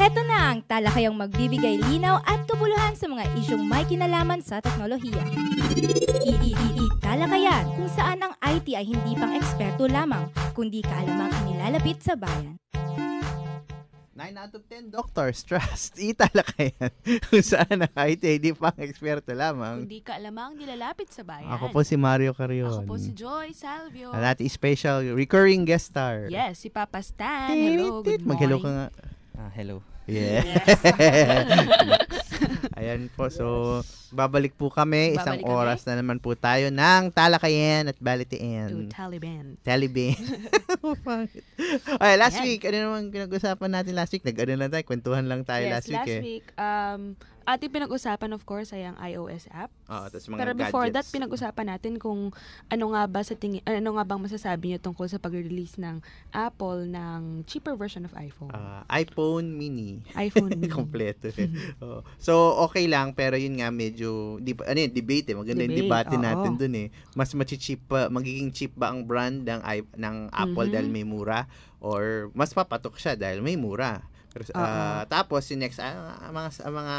Heto na ang talakayang magbibigay linaw at kabuluhan sa mga isyong may kinalaman sa teknolohiya. Talakayan, kung saan ang IT ay hindi pang eksperto lamang, kundi kaalamang nilalapit sa bayan. 9 out of 10 doctors trust italakayan kung saan ang IT hindi pang eksperto lamang. Hindi ka alamang nilalapit sa bayan. Ako po si Mario Carion. Ako po si Joy Salvio. At ating special recurring guest star. Yes, si Papa Stan. Hello, good morning. Mag-hello ka nga. Ah, hello. Yeah. Yes. Ayan po. So, babalik po kami. Babalik Isang kami. oras na naman po tayo ng talakayan at balitiin. To Taliban. Taliban. Oh, Ay, last Ayan. week, ano naman pinag-usapan natin last week? Nag-ano lang tayo, kwentuhan lang tayo yes, last week. Yes, last eh. week, um, ating pinag-usapan of course ay ang iOS app. Oo, ah, tas mga Pero before gadgets. that, pinag-usapan natin kung ano nga ba sa tingin, ano nga bang masasabi niyo tungkol sa pag-release ng Apple ng cheaper version of iPhone. Uh, iPhone mini. iPhone mini. Kompleto. Mm-hmm. So, okay lang, pero yun nga medyo, di, ano yun, debate eh. Maganda debate, yung debate natin dun eh. Mas machi-cheap pa, magiging cheap ba ang brand ng, ng Apple mm-hmm. dahil may mura? Or mas papatok siya dahil may mura? Pero, uh, tapos yung next uh, mga mga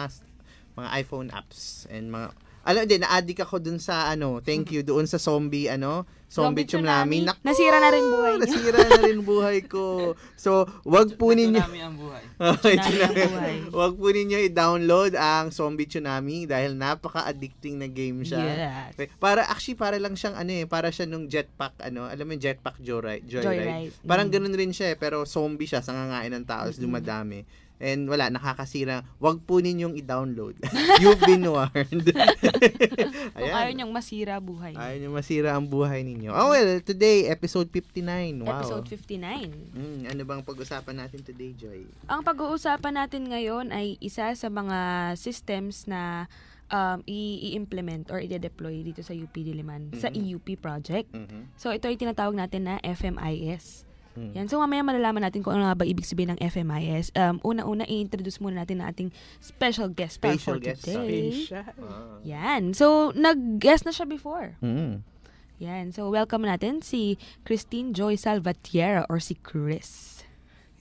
mga iPhone apps and mga alam din, na-addict ako dun sa ano, thank you doon sa zombie ano, zombie, zombie tsunami. nasira na rin buhay niyo. Nasira na rin buhay ko. So, wag po ninyo ang buhay. Wag po ninyo i-download ang Zombie Tsunami dahil napaka-addicting na game siya. Yes. Para actually para lang siyang ano eh, para siya nung jetpack ano, alam mo yung jetpack joyride, joyride. joyride. Parang mm. ganun rin siya eh, pero zombie siya, sangangain ng tao, mm-hmm. dumadami. And wala, nakakasira. Huwag po ninyong i-download. You've been warned. Kung ayaw niyong masira buhay. Ayaw niyong masira ang buhay ninyo. Oh well, today, episode 59. Wow. Episode 59. Mm, ano bang pag-usapan natin today, Joy? Ang pag-uusapan natin ngayon ay isa sa mga systems na um, i-implement or i-deploy dito sa UP Diliman, mm-hmm. sa e EUP project. Mm-hmm. So, ito ay tinatawag natin na FMIS. Mm. Yan. So mamaya malalaman natin kung ano nga ba ibig sabihin ng FMIS. Um, una-una i-introduce muna natin ang ating special guest special for guest today. Special. Ah. Yan. So nag-guest na siya before. Mm. Yan. So welcome natin si Christine Joy Salvatierra or si Chris.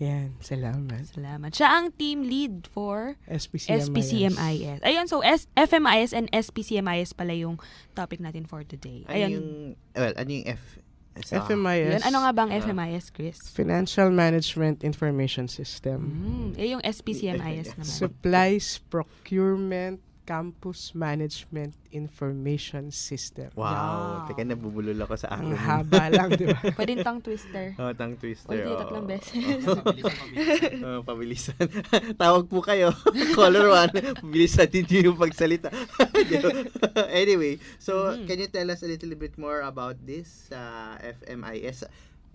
Yan, salamat. Salamat. Siya ang team lead for SPCMIS. SPCMIS. Ayun, so S- FMIS and SPCMIS pala yung topic natin for today. Ano Ayun. Ano yung, well, ano yung F- So, uh, FMIS. Yun, ano nga bang FMIS, Chris? Financial Management Information System. Mm, eh, yung SPCMIS naman. Supplies Procurement Campus Management Information System. Wow. wow. Teka, nabubulol ako sa akin. Ang haba lang, di ba? Pwede tang twister. oh, tang twister. Pwede oh. tatlong beses. Oh, pabilisan. oh, pabilisan. Tawag po kayo. Color one. Pabilisan din yung pagsalita. anyway, so mm-hmm. can you tell us a little bit more about this uh, FMIS?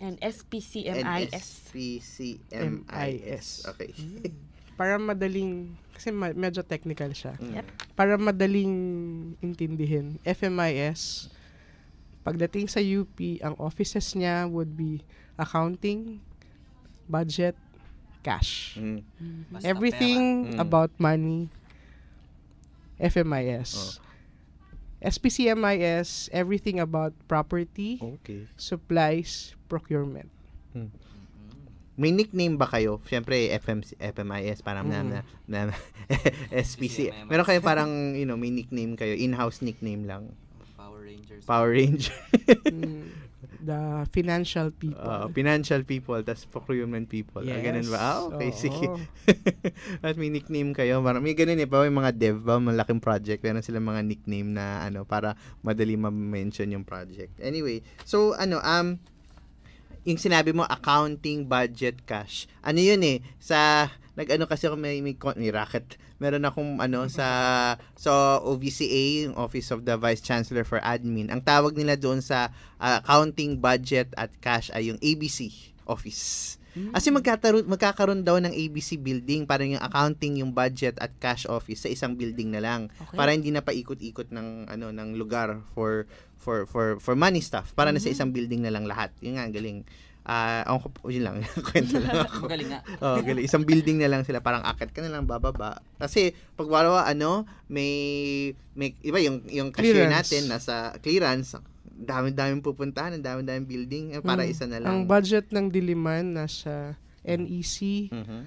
And SPCMIS. And SPCMIS. Okay. Mm para madaling kasi ma- medyo technical siya. Mm. Yep. Para madaling intindihin. FMIS pagdating sa UP, ang offices niya would be accounting, budget, cash. Mm. mm. Everything mm. about money FMIS. Oh. SPCMIS everything about property, okay. supplies, procurement. Mm. May nickname ba kayo? Siyempre, FM, FMIS, parang mm. na, na, na SPC. Meron kayo parang, you know, may nickname kayo. In-house nickname lang. Power Rangers. Power Rangers. Mm, the financial people. Uh, financial people, tas procurement people. Yes. Ah, ganun ba? Ah, okay, Oo. sige. At may nickname kayo. Parang, may ganun eh. Parang mga dev ba, malaking project. Meron silang mga nickname na ano, para madali ma-mention yung project. Anyway, so ano, um, yung sinabi mo accounting, budget, cash. Ano yun eh, sa nag-ano kasi ako may, may, may racket. Meron akong ano sa so OVCA, yung Office of the Vice Chancellor for Admin. Ang tawag nila doon sa uh, accounting, budget at cash ay yung ABC office. Kasi mm. magkakaroon, magkakaroon daw ng ABC building, parang yung accounting, yung budget at cash office sa isang building na lang. Okay. Para hindi na paikot-ikot ng ano ng lugar for for for for money stuff. Para mm-hmm. na sa mm-hmm. isang building na lang lahat. Yun nga galing. Ah, uh, oh, yun lang, kwento lang ako. galing nga. Oh, galing. Isang building na lang sila, parang akit ka na lang bababa. Kasi pag wala ano, may may iba yung yung cashier clearance. natin nasa clearance dami-daming pupuntahan, ang dami-daming building, eh, para mm. isa na lang. Ang budget ng Diliman nasa NEC, mm-hmm.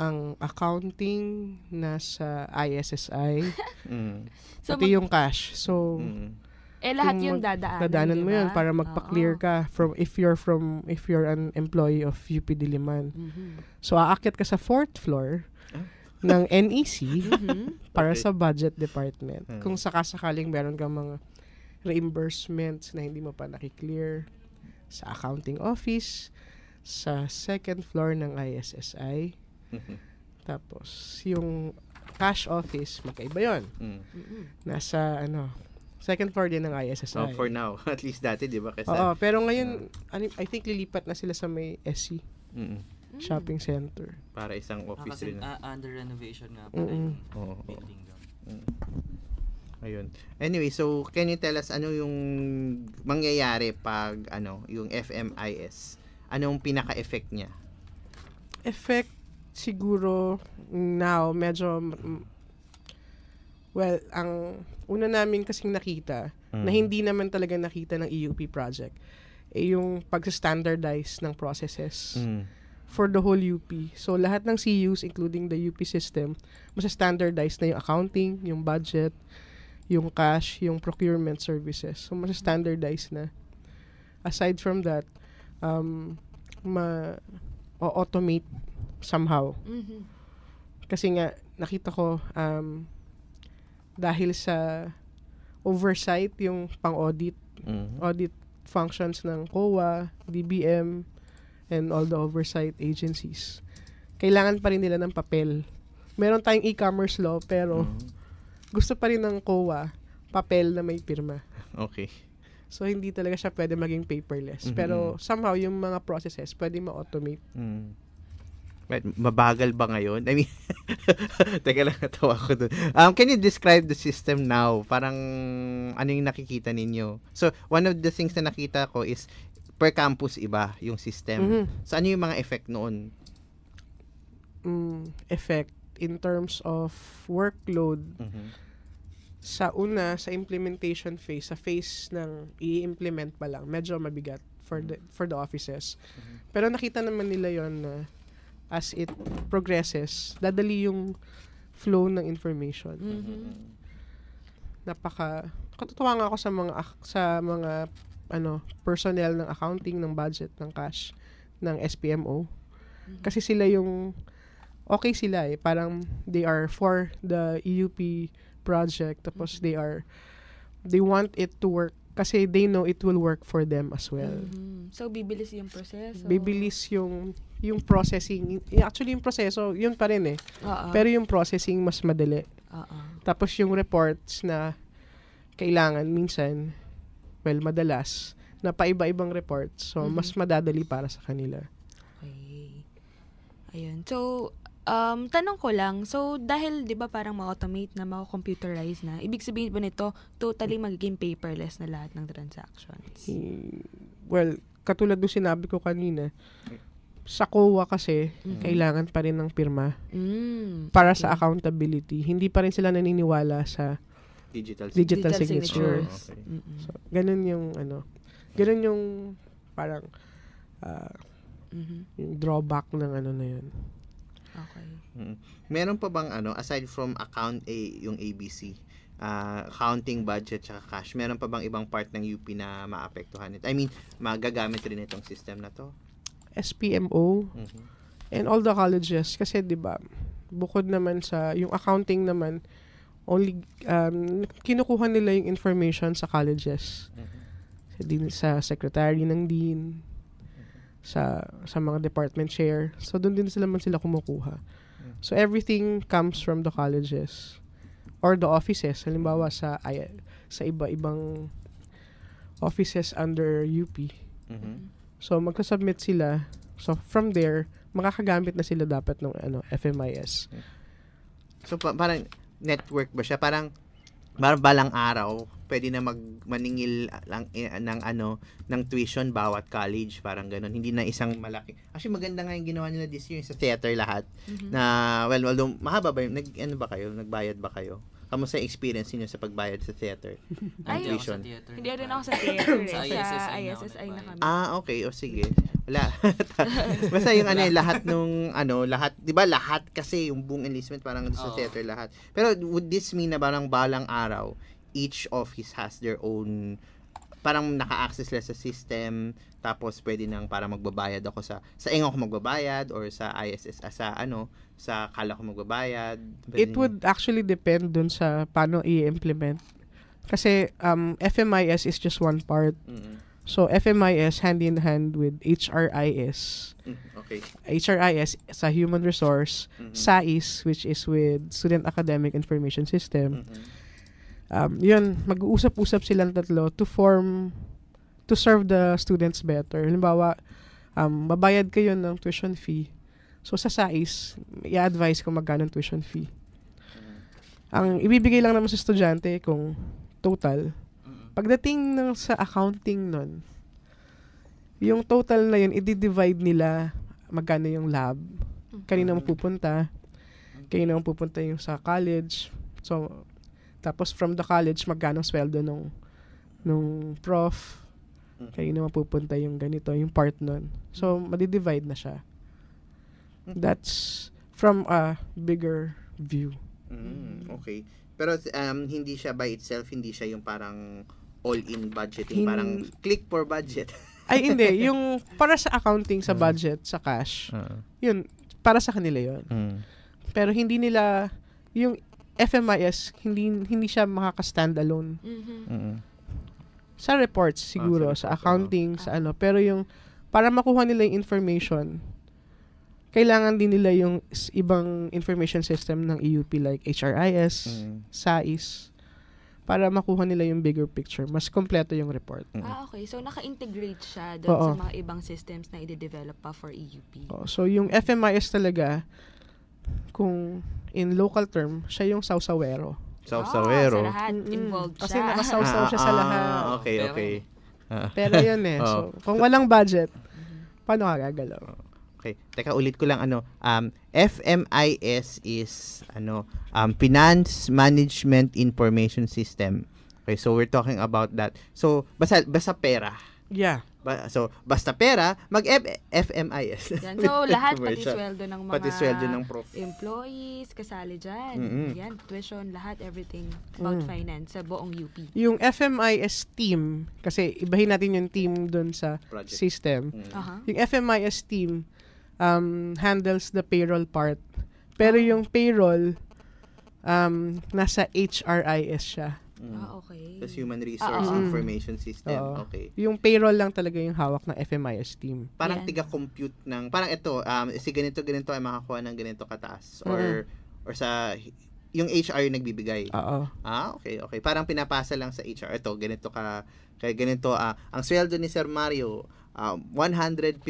ang accounting nasa ISSI, mm. pati mag- yung cash. So, mm. Eh lahat yung dadaanan. Dadaanan diba? mo yun para magpa-clear ka from if you're from if you're an employee of UP Diliman. Mm-hmm. So aakyat ka sa fourth floor ah. ng NEC mm-hmm. para okay. sa budget department. Hmm. Kung sakasakaling meron kang mga reimbursements na hindi mo pa nakiklear sa accounting office, sa second floor ng ISSI. Mm-hmm. Tapos, yung cash office, magkaiba yun. Mm. Nasa, ano, second floor din ng ISSI. Oh, for now. At least dati, di ba? Kasi, Oo, pero ngayon, uh, I think lilipat na sila sa may SC. E. Mm-mm. Shopping center. Para isang office ah, kasi, rin. Uh, under renovation nga pala Mm-mm. yung Oo, building doon. Mm. Ayun. Anyway, so can you tell us ano yung mangyayari pag ano, yung FMIS? Anong pinaka-effect niya? Effect siguro now medyo mm, well, ang una namin kasing nakita mm. na hindi naman talaga nakita ng EUP project eh yung pag-standardize ng processes. Mm for the whole UP. So, lahat ng CUs, including the UP system, mas standardized na yung accounting, yung budget, yung cash, yung procurement services. So, mas standardized na. Aside from that, um, ma-automate somehow. Mm-hmm. Kasi nga, nakita ko, um, dahil sa oversight yung pang-audit, mm-hmm. audit functions ng COA, DBM, and all the oversight agencies. Kailangan pa rin nila ng papel. Meron tayong e-commerce law, pero mm-hmm gusto pa rin ng COA, papel na may pirma. Okay. So, hindi talaga siya pwede maging paperless. Mm-hmm. Pero somehow, yung mga processes, pwede ma-automate. Mm. Wait, Mabagal ba ngayon? I mean, teka lang, natawa ko dun. Um, can you describe the system now? Parang, ano yung nakikita ninyo? So, one of the things na nakita ko is, per campus iba yung system. Mm-hmm. So, ano yung mga effect noon? Mm, effect? in terms of workload mm-hmm. sa una sa implementation phase sa phase ng i-implement pa lang medyo mabigat for the mm-hmm. for the offices mm-hmm. pero nakita naman nila yon na as it progresses dadali yung flow ng information mm-hmm. mm-hmm. napaka katutuwa nga ako sa mga sa mga ano personnel ng accounting ng budget ng cash ng SPMO mm-hmm. kasi sila yung okay sila eh. Parang they are for the EUP project. Tapos mm-hmm. they are, they want it to work kasi they know it will work for them as well. Mm-hmm. So, bibilis yung proseso. Bibilis yung yung processing. Actually, yung proseso, yun pa rin eh. Uh-uh. Pero yung processing, mas madali. Uh-uh. Tapos yung reports na kailangan minsan, well, madalas, na paiba-ibang reports. So, mm-hmm. mas madadali para sa kanila. Okay. Ayun. So, Um, tanong ko lang, so dahil 'di ba parang ma-automate na, ma-computerize na, ibig sabihin ba nito totally magiging paperless na lahat ng transactions? Hmm, well, katulad ng sinabi ko kanina, sa COA kasi, mm-hmm. kailangan pa rin ng pirma mm-hmm. para okay. sa accountability. Hindi pa rin sila naniniwala sa digital, digital, digital signatures. signatures. Oh, okay. So, ganun yung ano, ganun yung parang uh, mm-hmm. yung drawback ng ano na 'yon. Okay. Mm. Meron pa bang ano, aside from account A, yung ABC, uh, ah, accounting budget at cash, meron pa bang ibang part ng UP na maapektuhan nito? I mean, magagamit rin itong system na to? SPMO mm-hmm. and all the colleges kasi 'di ba bukod naman sa yung accounting naman only um, kinukuha nila yung information sa colleges. Mm-hmm. Sa, din, sa secretary ng dean, sa sa mga department chair. So doon din sila man sila kumukuha. Mm. So everything comes from the colleges or the offices. Halimbawa sa ay, sa iba-ibang offices under UP. Mm-hmm. So magka-submit sila. So from there, makakagamit na sila dapat ng ano FMIS. Mm. So pa- parang network ba siya? Parang parang balang araw pwede na magmaningil lang eh, ng ano ng tuition bawat college parang ganun hindi na isang malaki actually maganda nga yung ginawa nila this year sa theater lahat mm-hmm. na well although mahaba ba yung nag ano ba kayo nagbayad ba kayo kamo sa experience niyo sa pagbayad sa theater? Ay, hindi Hindi rin ako sa theater. Eh. sa ISSI, ISSI na kami. Ah, okay. O oh, sige. Wala. Basta yung ano, lahat nung ano, lahat, 'di ba? Lahat kasi yung buong enlistment parang oh. sa theater lahat. Pero would this mean na parang balang araw, each office has their own parang naka-access lang sa system tapos pwede nang para magbabayad ako sa sa Eng ako magbabayad or sa ISS ah, sa ano sa Kala ko magbabayad it nang... would actually depend dun sa paano i-implement kasi um FMIS is just one part mm-hmm. so FMIS hand in hand with HRIS mm, okay HRIS sa human resource mm-hmm. SAIS which is with student academic information system mm-hmm um, yun, mag-uusap-usap silang tatlo to form, to serve the students better. Halimbawa, um, babayad kayo ng tuition fee. So, sa SAIS, i-advise kung magkano tuition fee. Ang ibibigay lang naman sa estudyante kung total. Pagdating ng sa accounting nun, yung total na yun, i-divide nila magkano yung lab, kanino mapupunta, kanino pupunta yung sa college. So, tapos from the college, magkano sweldo nung, nung prof. Hmm. Kayo na mapupunta yung ganito, yung part nun. So, hmm. madidivide na siya. Hmm. That's from a bigger view. Mm, okay. Pero um, hindi siya by itself, hindi siya yung parang all-in budgeting, Hin- parang click for budget. Ay, hindi. Yung para sa accounting, sa budget, sa cash, uh-huh. yun, para sa kanila yun. Mm. Pero hindi nila, yung FMIS, hindi hindi siya makaka-stand alone. Mm-hmm. Mm-hmm. Sa reports siguro, ah, sa, report, sa accounting, ah. sa ano. Pero yung, para makuha nila yung information, kailangan din nila yung ibang information system ng EUP like HRIS, mm-hmm. SAIS, para makuha nila yung bigger picture. Mas kompleto yung report. Mm-hmm. Ah, okay. So, naka-integrate siya doon sa mga ibang systems na i-develop pa for EUP. Oo. So, yung FMIS talaga, kung in local term, siya yung sausawero. Sausawero? Oh, sa lahat, involved siya. Kasi nakasawsaw ah, siya sa ah, lahat. Ah, okay, okay. Pero yun eh. Oh. So, kung walang budget, mm-hmm. paano ka gagalaw? Okay. Teka, ulit ko lang ano. Um, FMIS is ano, um, Finance Management Information System. Okay, so we're talking about that. So, basta, basta pera Yeah. Ba- so, basta pera, mag-FMIS. Yan. So, lahat, pati sweldo ng mga pati sweldo ng prof. employees, kasali dyan. Mm-hmm. Yan, tuition, lahat, everything about mm. finance sa buong UP. Yung FMIS team, kasi ibahin natin yung team doon sa Project. system. Mm. Uh-huh. Yung FMIS team um, handles the payroll part. Pero ah. yung payroll, um, nasa HRIS siya. Mm. Ah, okay. Tapos Human ah, Resource Ah, ah. Information System. Oo. Okay. Yung payroll lang talaga yung hawak ng FMIS team. Parang Yan. tiga-compute ng, parang ito, um, si ganito, ganito ay makakuha ng ganito kataas. Or, or sa, yung HR yung nagbibigay. Oo. Ah, okay, okay. Parang pinapasa lang sa HR. Ito, ganito ka, kaya ganito, ah, ang sweldo ni Sir Mario um, 150,000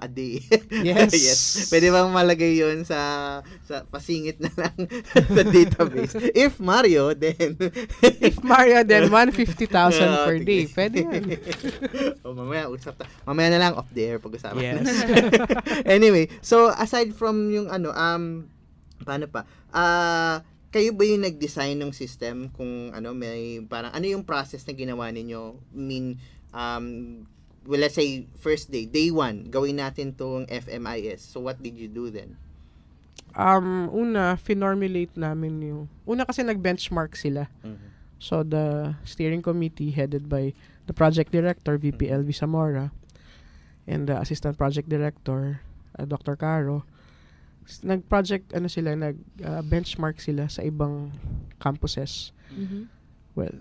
a day. Yes. yes. Pwede bang malagay yon sa, sa pasingit na lang sa database? If Mario, then... If Mario, then 150,000 per day. Pwede yan. o, oh, mamaya, usap ta- mamaya na lang off the air pag-usapan. Yes. anyway, so aside from yung ano, um, paano pa? Ah... Uh, kayo ba yung nag-design ng system kung ano may parang ano yung process na ginawa ninyo I mean um, well, let's say first day, day one, gawin natin tong FMIS. So what did you do then? Um, una, finormulate namin yung... Una kasi nag-benchmark sila. Mm-hmm. So the steering committee headed by the project director, VP mm mm-hmm. LV Zamora, and the assistant project director, uh, Dr. Caro, nag-project, ano sila, nag-benchmark uh, sila sa ibang campuses. Mm-hmm. Well,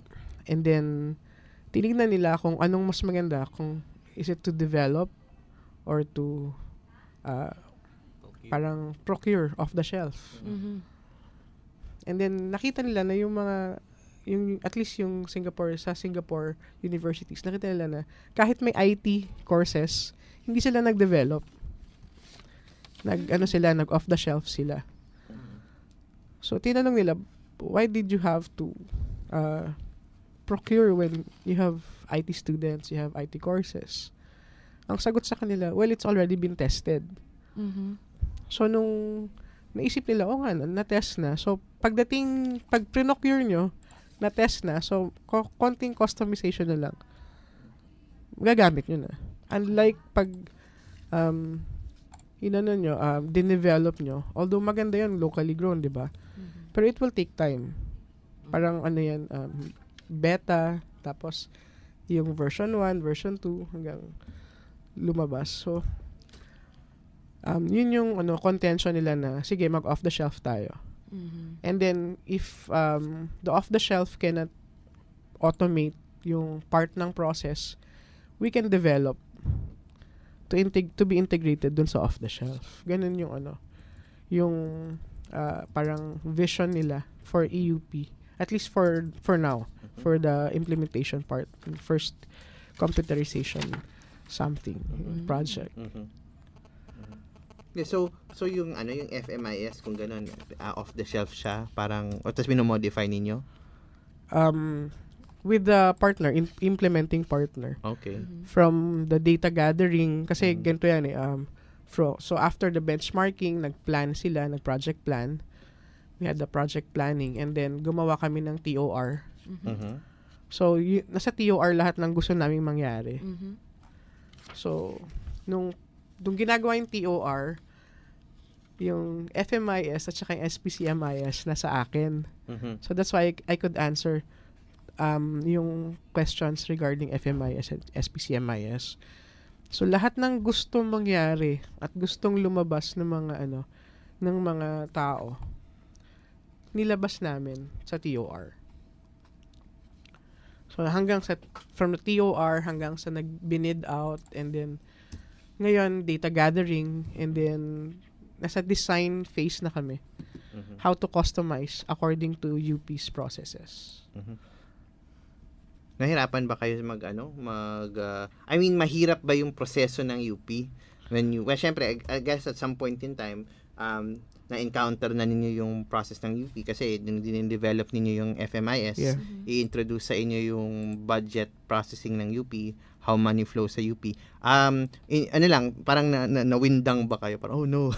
and then, tinignan nila kung anong mas maganda, kung is it to develop or to uh, parang procure off the shelf. Mm-hmm. And then nakita nila na yung mga yung at least yung Singapore sa Singapore universities nakita nila na kahit may IT courses hindi sila nagdevelop nag ano sila nag off the shelf sila mm-hmm. so tinanong nila why did you have to uh, procure when you have IT students, you have IT courses. Ang sagot sa kanila, well, it's already been tested. Mm-hmm. So, nung naisip nila, oh nga, na-test na. So, pagdating, pag pre prinocure nyo, na-test na. So, ko- konting customization na lang. Gagamit nyo na. Unlike pag um, inano nyo, um, dinevelop nyo. Although maganda yun, locally grown, di ba? Mm-hmm. Pero it will take time. Parang ano yan, um, beta, tapos yung version 1, version 2 hanggang lumabas. So um, yun yung ano contention nila na sige mag off the shelf tayo. Mm-hmm. And then if um, the off the shelf cannot automate yung part ng process, we can develop to integ- to be integrated dun sa off the shelf. Ganun yung ano, yung uh, parang vision nila for EUP at least for for now mm-hmm. for the implementation part first computerization something mm-hmm. project mm-hmm. mm-hmm. Yeah, so so yung ano yung FMIS kung ganun uh, off the shelf siya parang o tas mino-modify ninyo? Um with the partner in, implementing partner. Okay. Mm-hmm. From the data gathering kasi mm-hmm. ganito yan eh um fro, so after the benchmarking nagplan sila nag project plan we had the project planning, and then gumawa kami ng TOR. Mm-hmm. mm-hmm. So, y- nasa TOR lahat ng gusto naming mangyari. Mm-hmm. So, nung, nung ginagawa yung TOR, yung FMIS at saka yung SPCMIS nasa akin. Mm-hmm. So, that's why I, I could answer um, yung questions regarding FMIS at SPCMIS. So lahat ng gusto mangyari at gustong lumabas ng mga ano ng mga tao nilabas namin sa TOR. So hanggang sa from the TOR hanggang sa nag out and then ngayon data gathering and then nasa design phase na kami. Mm-hmm. How to customize according to UP's processes. Mm-hmm. Nahirapan ba kayo mag ano, mag uh, I mean mahirap ba yung proseso ng UP when you well, syempre I guess at some point in time um na-encounter na ninyo yung process ng UP kasi nung din-develop ninyo yung FMIS, yeah. Mm-hmm. i-introduce sa inyo yung budget processing ng UP, how money flows sa UP. Um, in, ano lang, parang na, na, nawindang ba kayo? Parang, oh no.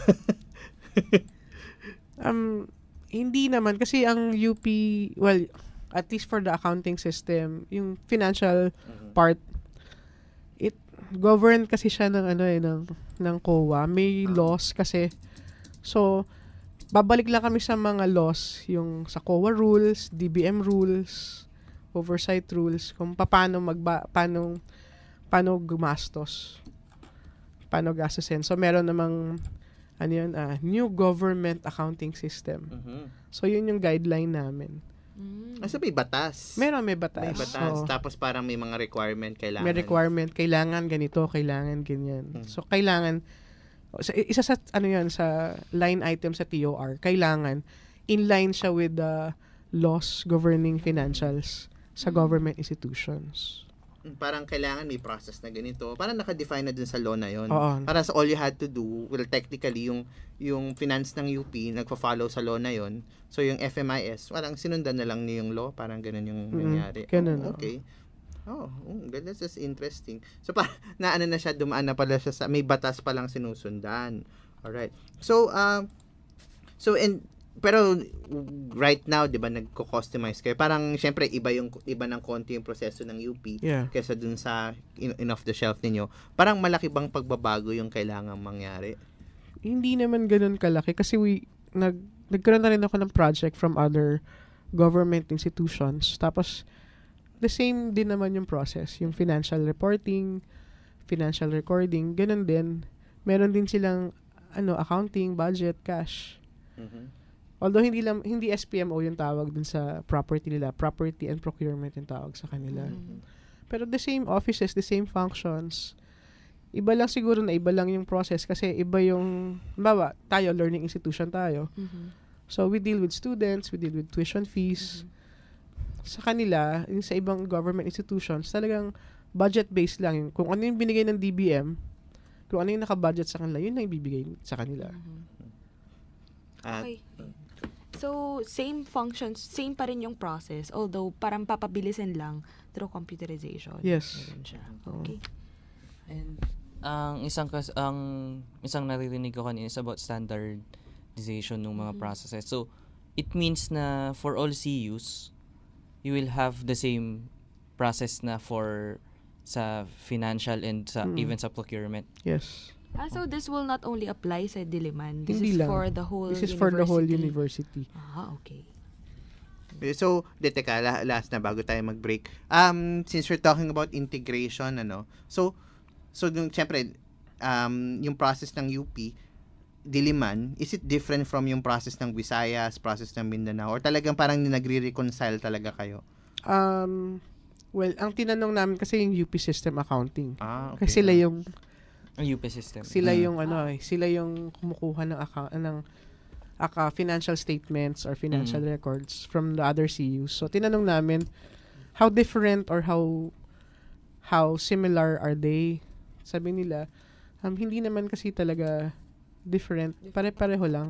um, hindi naman kasi ang UP, well, at least for the accounting system, yung financial mm-hmm. part, it governed kasi siya ng ano eh, ng, ng COA. May ah. laws kasi. So, babalik lang kami sa mga laws, yung sa COA rules, DBM rules, oversight rules, kung paano magba, paano, paano gumastos, paano gastusin. So, meron namang, ano yun, ah, new government accounting system. Mhm. So, yun yung guideline namin. Mm. Ah, may batas. Meron may batas. May batas. Oo. Tapos parang may mga requirement kailangan. may requirement, kailangan ganito, kailangan ganyan. Mm. So, kailangan, sa, isa sa ano yan sa line item sa TOR kailangan in line siya with the laws governing financials sa hmm. government institutions parang kailangan may process na ganito. Parang naka-define na dun sa law na yon. Para sa all you had to do, well technically yung yung finance ng UP nagfo-follow sa law na yon. So yung FMIS, parang sinundan na lang niyo yung law, parang ganun yung nangyari. ganun, oh, okay. Oo. Oh, um, hmm, that, that's just interesting. So, pa, na ano na siya, dumaan na pala siya sa, may batas pa lang sinusundan. All right. So, uh, so, in pero right now, 'di ba, nagko-customize kayo. Parang syempre iba yung iba ng konti yung proseso ng UP yeah. kaysa dun sa in, in off the shelf niyo. Parang malaki bang pagbabago yung kailangan mangyari? Hindi naman ganoon kalaki kasi we nag nagkaroon na rin ako ng project from other government institutions. Tapos the same din naman yung process. Yung financial reporting, financial recording, ganun din. Meron din silang ano accounting, budget, cash. Mm-hmm. Although hindi lang hindi SPMO yung tawag dun sa property nila, property and procurement yung tawag sa kanila. Mm-hmm. Pero the same offices, the same functions. Iba lang siguro na iba lang yung process kasi iba yung bawa tayo learning institution tayo. Mm-hmm. So we deal with students, we deal with tuition fees. Mm-hmm sa kanila, yung sa ibang government institutions, talagang budget-based lang. Yun. Kung ano yung binigay ng DBM, kung ano yung nakabudget sa kanila, yun lang ibibigay sa kanila. Mm-hmm. okay. So, same functions, same pa rin yung process, although parang papabilisin lang through computerization. Yes. Mm-hmm. Okay. And ang isang kas, ang isang naririnig ko kanina is about standardization ng mga mm-hmm. processes. So, it means na for all CUs, you will have the same process na for sa financial and sa mm. even sa procurement. Yes. Ah, so this will not only apply sa Diliman. This Hindi is lang. for the whole This is university. for the whole university. Ah, okay. Eh, so, de, teka, last na bago tayo mag-break. Um, since we're talking about integration, ano, so, so, syempre, um, yung process ng UP, Diliman, is it different from yung process ng Visayas, process ng Mindanao? Or talagang parang nagre-reconcile talaga kayo? Um, well, ang tinanong namin kasi yung UP System Accounting. Ah, okay. Kasi sila yung... Ang UP System. Sila hmm. yung ano eh, sila yung kumukuha ng account, ng aka financial statements or financial mm. records from the other CUs. So tinanong namin how different or how how similar are they? Sabi nila, um, hindi naman kasi talaga different. Pare-pareho lang.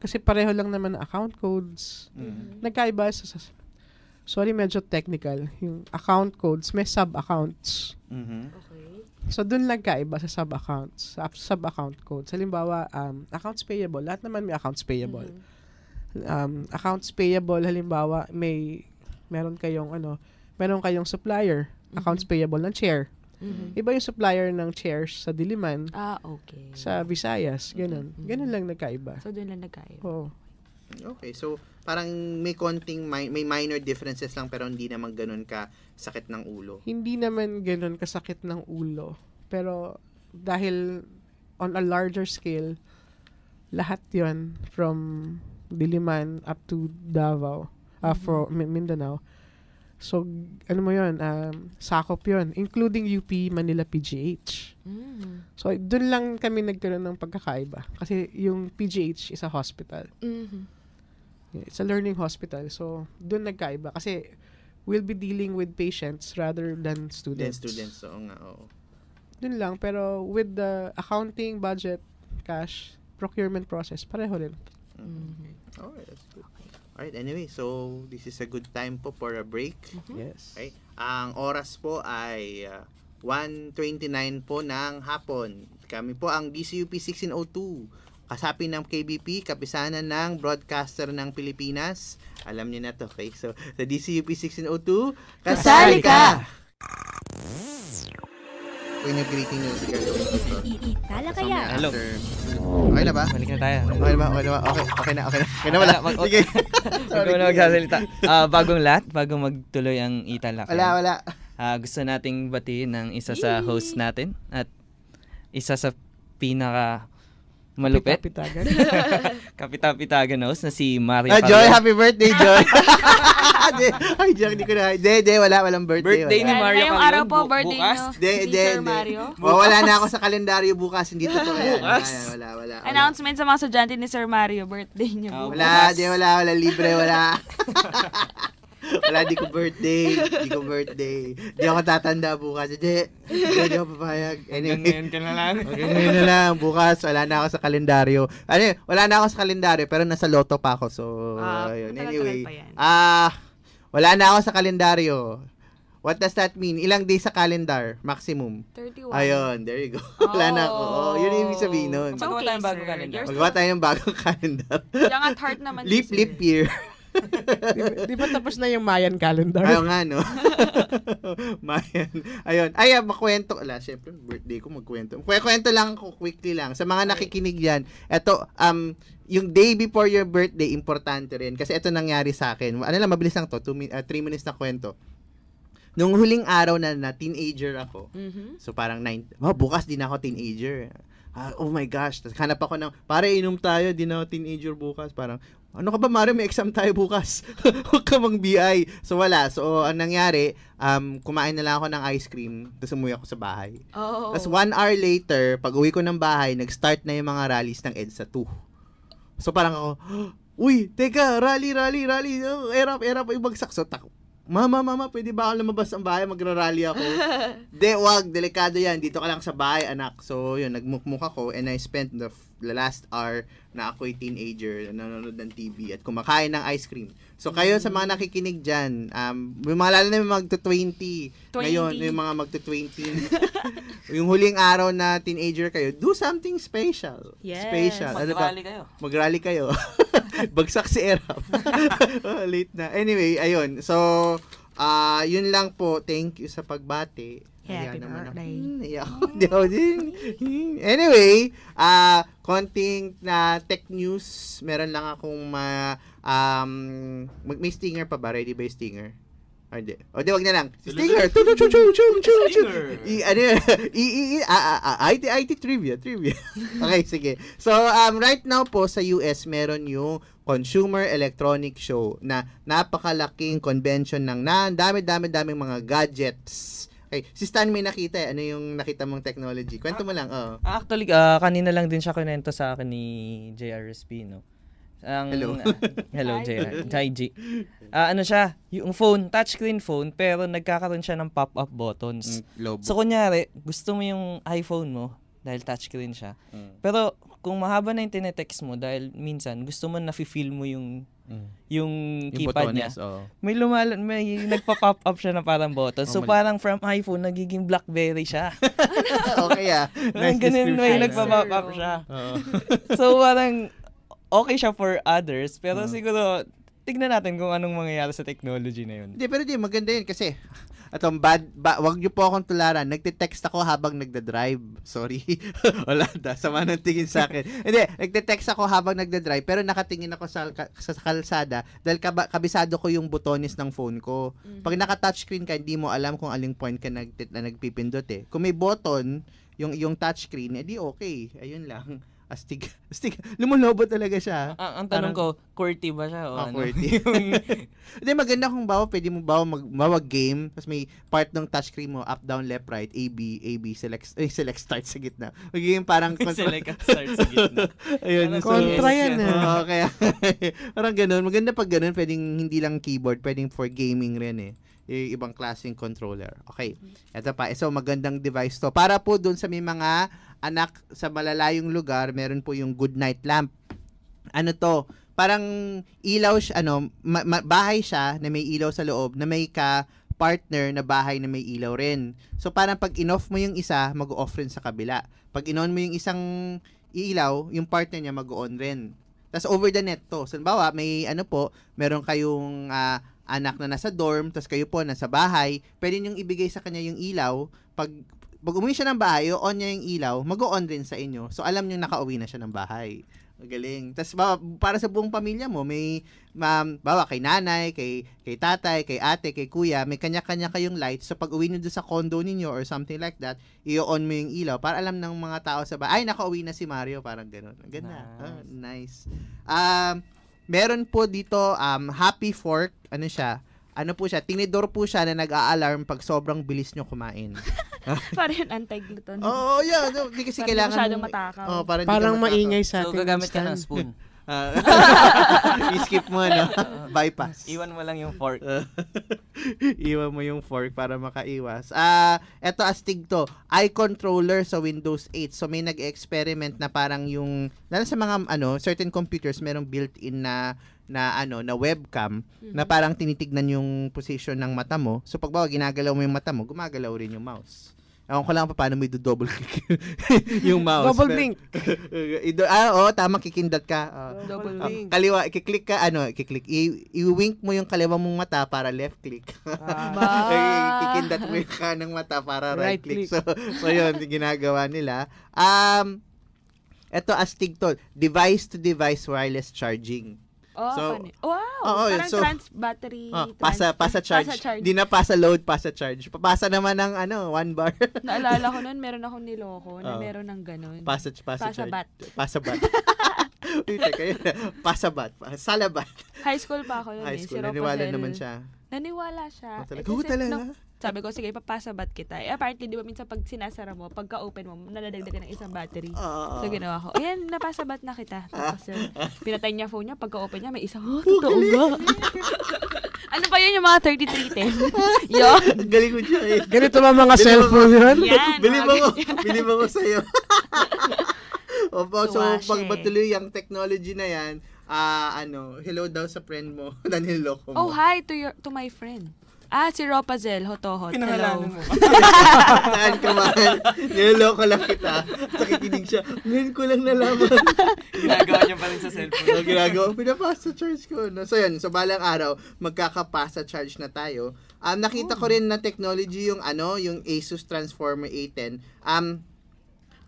Kasi pareho lang naman na account codes. Mm-hmm. Nagkaiba sa, sa Sorry, medyo technical. Yung account codes, may sub-accounts. Mm-hmm. Okay. So, dun nagkaiba sa sub-accounts, sa sub-account codes. Halimbawa, um, accounts payable. Lahat naman may accounts payable. Mm-hmm. Um, accounts payable, halimbawa, may, meron kayong, ano, meron kayong supplier, mm-hmm. accounts payable ng chair. Mm-hmm. Iba yung supplier ng chairs sa Diliman. Ah, okay. Sa Visayas, ganun. Mm-hmm. Ganun lang nagkaiba. So, doon lang nagkaiba. Oo. Okay, so parang may konting may, minor differences lang pero hindi naman ganun ka sakit ng ulo. Hindi naman ganun sakit ng ulo. Pero dahil on a larger scale, lahat 'yon from Diliman up to Davao, uh, ah, mm-hmm. for Mindanao So, ano mo yun, um, sakop yun, including UP Manila PGH. Mm. So, doon lang kami nagkaroon ng pagkakaiba. Kasi yung PGH is a hospital. Mm-hmm. It's a learning hospital. So, doon nagkaiba. Kasi we'll be dealing with patients rather than students. Than students, so nga, oo. Doon lang, pero with the accounting, budget, cash, procurement process, pareho rin. Mm-hmm. mm-hmm. Oh, that's good. All right, anyway, so this is a good time po for a break. Mm-hmm. Yes. Okay. Ang oras po ay uh, 1.29 po ng hapon. Kami po ang DCUP 1602. Kasapi ng KBP, kapisanan ng broadcaster ng Pilipinas. Alam niyo na to, okay? So, sa DCUP 1602, kasali ka! pinag-greeting nyo si Kaya. Kala kaya. Hello. Okay na ba? Balik na tayo. Okay na ba? Okay na ba? Okay, okay na, okay na. Okay na wala. Mag Sige. Huwag ko na magsasalita. Uh, bagong lahat, bagong magtuloy ang italak. Wala, wala. Uh, gusto nating batiin ng isa sa host natin at isa sa pinaka Malupit? Kapitapitagan. Kapitapitagan host na si Maria. Ah, Joy, happy birthday, Joy. Ay, Jack, hindi ko na. De, de, wala, walang birthday. Birthday wala. ni Mario Ngayong araw po, birthday bukas? nyo. de, hindi, hindi. Wala na ako sa kalendaryo bukas. Hindi totoo yan. Bukas? Wala, wala, wala, wala. Announcement sa mga sudyante ni Sir Mario, birthday nyo. Bukas. Wala, de, wala, wala. Libre, wala. Wala, di ko birthday. Di ko birthday. Di ako tatanda bukas. Hindi. Hindi ako papayag. Anyway. Ngayon ka na lang. okay, ngayon na lang. Bukas, wala na ako sa kalendaryo. Ano Wala na ako sa kalendaryo, pero nasa loto pa ako. So, uh, Anyway. Ah, uh, wala na ako sa kalendaryo. What does that mean? Ilang days sa calendar, maximum? 31. Ayun, there you go. Oh. Wala na ako. Oh. oh, yun yung ibig sabihin nun. Magawa okay, ng bagong calendar. Magawa ng bagong calendar. Young at heart naman. Leap, leap year di, di ba tapos na yung Mayan calendar? Ayun nga, no? Mayan. Ayun. Ay, ah, makwento. Ala, syempre, birthday ko magkwento. Kwento lang ko, quickly lang. Sa mga nakikinig yan, eto, um, yung day before your birthday, importante rin. Kasi eto nangyari sa akin. Ano lang, mabilis lang to. 3 uh, ah, three minutes na kwento nung huling araw na na teenager ako. Mm-hmm. So parang nine, oh, bukas din ako teenager. Uh, oh my gosh, hanap ako ng, para inom tayo, din ako teenager bukas. Parang, ano ka ba Mario, may exam tayo bukas. Huwag ka mang BI. So wala. So ang nangyari, um, kumain na lang ako ng ice cream, tapos umuwi ako sa bahay. Oh. Tapos one hour later, pag uwi ko ng bahay, nag-start na yung mga rallies ng EDSA 2. So parang ako, uy, teka, rally, rally, rally, oh, air up, air up, ibagsak. So tak, Mama, mama, pwede ba ako lumabas ang bahay? Magra-rally ako. De, wag, delikado yan. Dito ka lang sa bahay, anak. So, yun, nagmukmuk ako and I spent the the last hour na ako'y teenager, nanonood ng TV at kumakain ng ice cream. So kayo sa mga nakikinig diyan, um, may mga lalo na yung magto-20 ngayon, yung mga magto-20. yung huling araw na teenager kayo, do something special. Yes. Special. Ano Mag-rally kayo. Mag-rally kayo. Bagsak si Erap. oh, late na. Anyway, ayun. So, uh, yun lang po. Thank you sa pagbati. Happy Ayan birthday. Naman ako. din. Hmm, anyway, uh, konting na ah, tech news. Meron lang akong ma, um, mag, may stinger pa ba? Ready ba stinger? Or ah, di. O di, wag na lang. Stinger! Chum, chum, chum, chum, chum, chum. I, I, I, I, I, IT trivia, trivia. okay, sige. So, um, right now po sa US, meron yung Consumer Electronic Show na napakalaking convention ng na dami-dami-daming mga gadgets Okay, si Stan may nakita eh. Ano yung nakita mong technology? Kwento mo lang, Oh. Actually, uh, kanina lang din siya kinento sa akin ni JRSP, no? Ang, hello. uh, hello, JR. Hi, G. Uh, ah, ano siya? Yung phone, touchscreen phone, pero nagkakaroon siya ng pop-up buttons. Mm, so, kunyari, gusto mo yung iPhone mo, dahil touchscreen siya. Mm. Pero kung mahaba na yung tinetext mo dahil minsan gusto mo na feel mo yung mm. yung keypad yung niya. Oh. May lumala may nagpa-pop up siya na parang button. So oh, parang from iPhone nagiging BlackBerry siya. okay ah. Nice ganun may nagpa-pop up siya. so parang okay siya for others pero oh. siguro tignan natin kung anong mangyayari sa technology na yun. Hindi, pero di, maganda yun kasi Atong bad, ba, wag niyo po akong tularan. Nagte-text ako habang nagda-drive. Sorry. Wala da, sama ng tingin sa akin. Hindi, nagte-text ako habang nagda-drive pero nakatingin ako sa, sa kalsada dahil kab- kabisado ko yung butones ng phone ko. Mm. Pag naka-touchscreen ka, hindi mo alam kung aling point ka nag- na nagpipindot eh. Kung may button, yung yung touchscreen, edi eh, okay. Ayun lang astig, astig, lumulobo talaga siya. Ang, ang tanong Parang, ko, QWERTY ba siya? O ah, ano? QWERTY. Hindi, maganda kung bawa, pwede mo bawa mag, mawag game, tapos may part ng touchscreen mo, up, down, left, right, A, B, A, B, select, eh, select start sa gitna. Magiging parang... select start sa gitna. Ayun, so, kontra yes, yan. yan. oh, eh. kaya, parang ganun. Maganda pag ganun, pwedeng hindi lang keyboard, pwedeng for gaming rin eh yung ibang klaseng controller. Okay. Ito mm-hmm. pa. So, magandang device to. Para po dun sa may mga anak sa malalayong lugar, meron po yung good night lamp. Ano to? Parang ilaw siya, ano, ma- ma- bahay siya na may ilaw sa loob, na may ka partner na bahay na may ilaw rin. So, parang pag in-off mo yung isa, mag-off rin sa kabila. Pag in-on mo yung isang iilaw, yung partner niya mag-on rin. Tapos over the net to. So, bawa, may ano po, meron kayong uh, anak na nasa dorm, tapos kayo po nasa bahay, pwede niyong ibigay sa kanya yung ilaw. Pag, pag umuwi siya ng bahay, on niya yung ilaw, mag-on din sa inyo. So, alam niyo nakauwi na siya ng bahay. Magaling. Tapos para sa buong pamilya mo, may ma'am, bawa kay nanay, kay kay tatay, kay ate, kay kuya, may kanya-kanya kayong light. So pag uwi niyo doon sa condo ninyo or something like that, i-on mo yung ilaw para alam ng mga tao sa bahay, ay nakauwi na si Mario, parang ganoon. Ang ganda. Nice. Oh, nice. Um, Meron po dito um, happy fork. Ano siya? Ano po siya? Tinidor po siya na nag-a-alarm pag sobrang bilis nyo kumain. parang anti-gluten. Oo, oh, yeah. No, di kasi Parang kailangan... Masyadong matakam. Oh, parang, parang maingay sa atin. So, gagamit ka ng spoon. Uh, I-skip mo, no? Bypass. Iwan mo lang yung fork. Ah. Iwan mo yung fork para makaiwas. Ah, uh, eto astig to. Eye controller sa Windows 8. So may nag-experiment na parang yung lalo sa mga ano, certain computers merong built-in na na ano na webcam mm-hmm. na parang tinitignan yung position ng mata mo. So pag bawa ginagalaw mo yung mata mo, gumagalaw rin yung mouse. Ewan ko lang pa paano mo i-double click yung mouse. Double blink. Ido, ah, oo, oh, tama, kikindat ka. Uh, double uh, ah, blink. Kaliwa, i-click ka, ano, i-click. I- i-wink mo yung kaliwa mong mata para left click. ah. Eh, kikindat mo yung kanang mata para right, right click. click. So, so yun, ginagawa nila. Um, ito, astig to. Device-to-device wireless charging. Oh, so, wow. Oh, oh, so, trans battery. Oh, trans, pasa, pasa charge. Pasa charge. Di na pasa load, pasa charge. Papasa naman ng ano, one bar. Naalala ko noon, meron akong niloko oh. na meron ng ganun. Pasa, pasa, pasa charge. Bat. Pasa bat. Wait, teka yun. Pasabat. Salabat. High school pa ako yun. Eh. High school. Eh, si Naniwala naman siya. Naniwala siya. Oh, talaga? Eh, talaga? Oh, no, sabi ko, sige, papasa bat kita. Eh, apparently, di ba minsan pag sinasara mo, pagka-open mo, naladagdagan ng isang battery. so, ginawa ko, ayan, napasabat na kita. Ah. Tapos, uh, pinatay niya phone niya, pagka-open niya, may isang, oh, totoo ba? ano pa yun yung mga 3310? Yo. Galing ko siya eh. Ganito ba mga cellphone yun? Yan, bili mo, bili mo ko sa'yo. Opo, so, so pagbatuloy eh. yung technology na yan, ah uh, ano, hello daw sa friend mo, naniloko mo. Oh, hi to your to my friend. Ah, si Ropazel, Hotohot. Pinahalanan mo. Saan ka man? Niloloko lang kita. Nakikinig siya. Ngayon ko lang nalaman. ginagawa niya pa rin sa cellphone. So, oh, ginagawa. Pinapasa charge ko. No? So sa so balang araw, magkakapasa charge na tayo. Um, nakita oh. ko rin na technology yung ano, yung Asus Transformer A10. Um,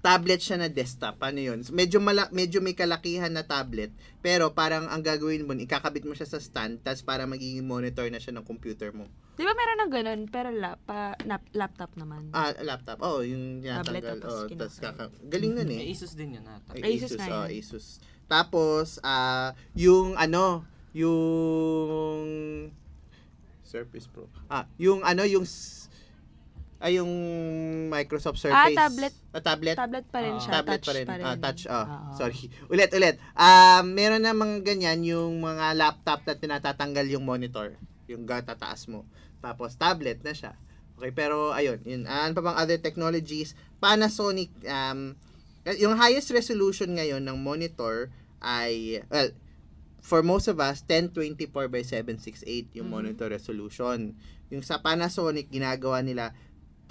tablet siya na desktop. Ano yun? Medyo, mala- medyo may kalakihan na tablet, pero parang ang gagawin mo, ikakabit mo siya sa stand, tapos para magiging monitor na siya ng computer mo. Di ba meron ng ganun, pero lap, pa, nap, laptop naman. Ah, laptop. Oo, oh, yung tinatanggal. Tablet tapos oh, tas kaka- Galing nun eh. Asus din yun ata. Asus, Asus na oh, yun. Oh, Asus. Tapos, ah, uh, yung ano, yung Surface Pro. Ah, yung ano, yung ay yung Microsoft ah, Surface. Ah, tablet. Ah, tablet. Tablet pa rin uh, siya. Tablet touch pa rin. Pa rin. Ah, touch. Oh, uh-huh. sorry. Ulit, ulit. Ah, uh, meron na mga ganyan yung mga laptop na tinatatanggal yung monitor, yung tataas mo. Tapos tablet na siya. Okay, pero ayun, yun. Ano pa bang other technologies? Panasonic, um, eh, yung highest resolution ngayon ng monitor ay, well, for most of us, 1024 by 768 yung mm-hmm. monitor resolution. Yung sa Panasonic, ginagawa nila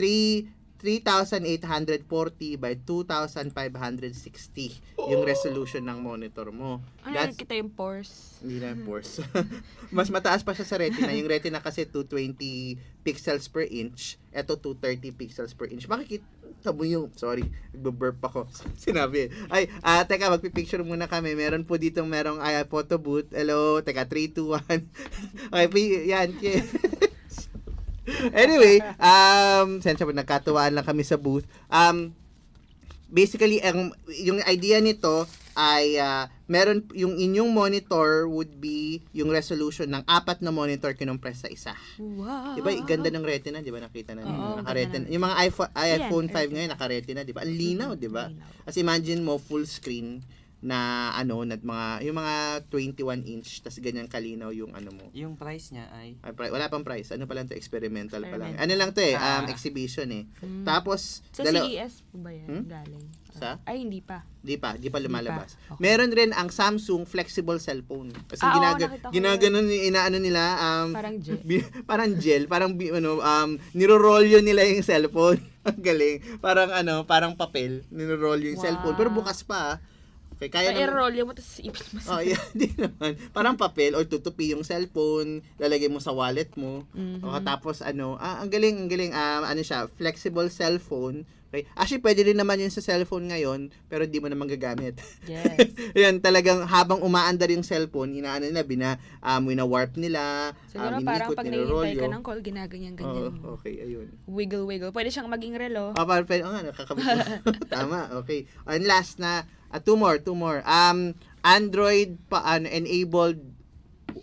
3 3,840 by 2,560 oh! yung resolution ng monitor mo. Ano That's, kita yung pores? Hindi na yung pores. Mas mataas pa siya sa retina. Yung retina kasi 220 pixels per inch. Ito 230 pixels per inch. Makikita mo yung, sorry, nagbe-burp ako. Sinabi. Ay, uh, teka, magpipicture muna kami. Meron po dito merong uh, photo booth. Hello, teka, 3, 2, 1. okay, yan anyway, um, sensya po, nagkatuwaan lang kami sa booth. Um, basically, ang, yung idea nito ay uh, meron yung inyong monitor would be yung resolution ng apat na monitor kinompress sa isa. Wow. 'Di ba? Ganda ng retina, 'di ba? Nakita na niyo, naka-retina. Yung mga iPhone iPhone yeah, 5 ngayon naka-retina, 'di ba? Ang mm-hmm. linaw, 'di ba? As imagine mo full screen na ano na mga yung mga 21 inch tas ganyan kalinaw yung ano mo. Yung price niya ay, ay pri- wala pang price. Ano pa lang to experimental, experimental. pa lang. Ano lang to eh um, ah. um, exhibition eh. Mm. Tapos sa dalaw- CES po ba yan hmm? galing? sa? Ah, ay hindi pa. Hindi pa, hindi pa lumalabas. Di pa. Okay. Meron rin ang Samsung flexible cellphone. Kasi ah, ginaga- oh, ginaganon inaano nila um parang gel. parang gel, parang ano um niro-roll nirorolyo nila yung cellphone. ang galing. Parang ano, parang papel, niro-roll yung wow. cellphone pero bukas pa Okay, kaya naman. roll mo, tapos ipin mo sa... Oh, yeah, di naman. Parang papel or tutupi yung cellphone, lalagay mo sa wallet mo. Mm-hmm. O, tapos ano, ah, ang galing, ang galing, ah, ano siya, flexible cellphone Okay? Actually, pwede rin naman yun sa cellphone ngayon, pero hindi mo naman gagamit. Yes. Ayan, talagang habang umaandar yung cellphone, inaano nila, bina, um, warp nila, Siguro um, parang pag nahihintay ka ng call, ginaganyan-ganyan. Oh, okay, ayun. Wiggle-wiggle. Pwede siyang maging relo. Oh, pwede, pwede. Oh, nga, nakakabit Tama, okay. Oh, and last na, uh, two more, two more. Um, Android pa, ano, enabled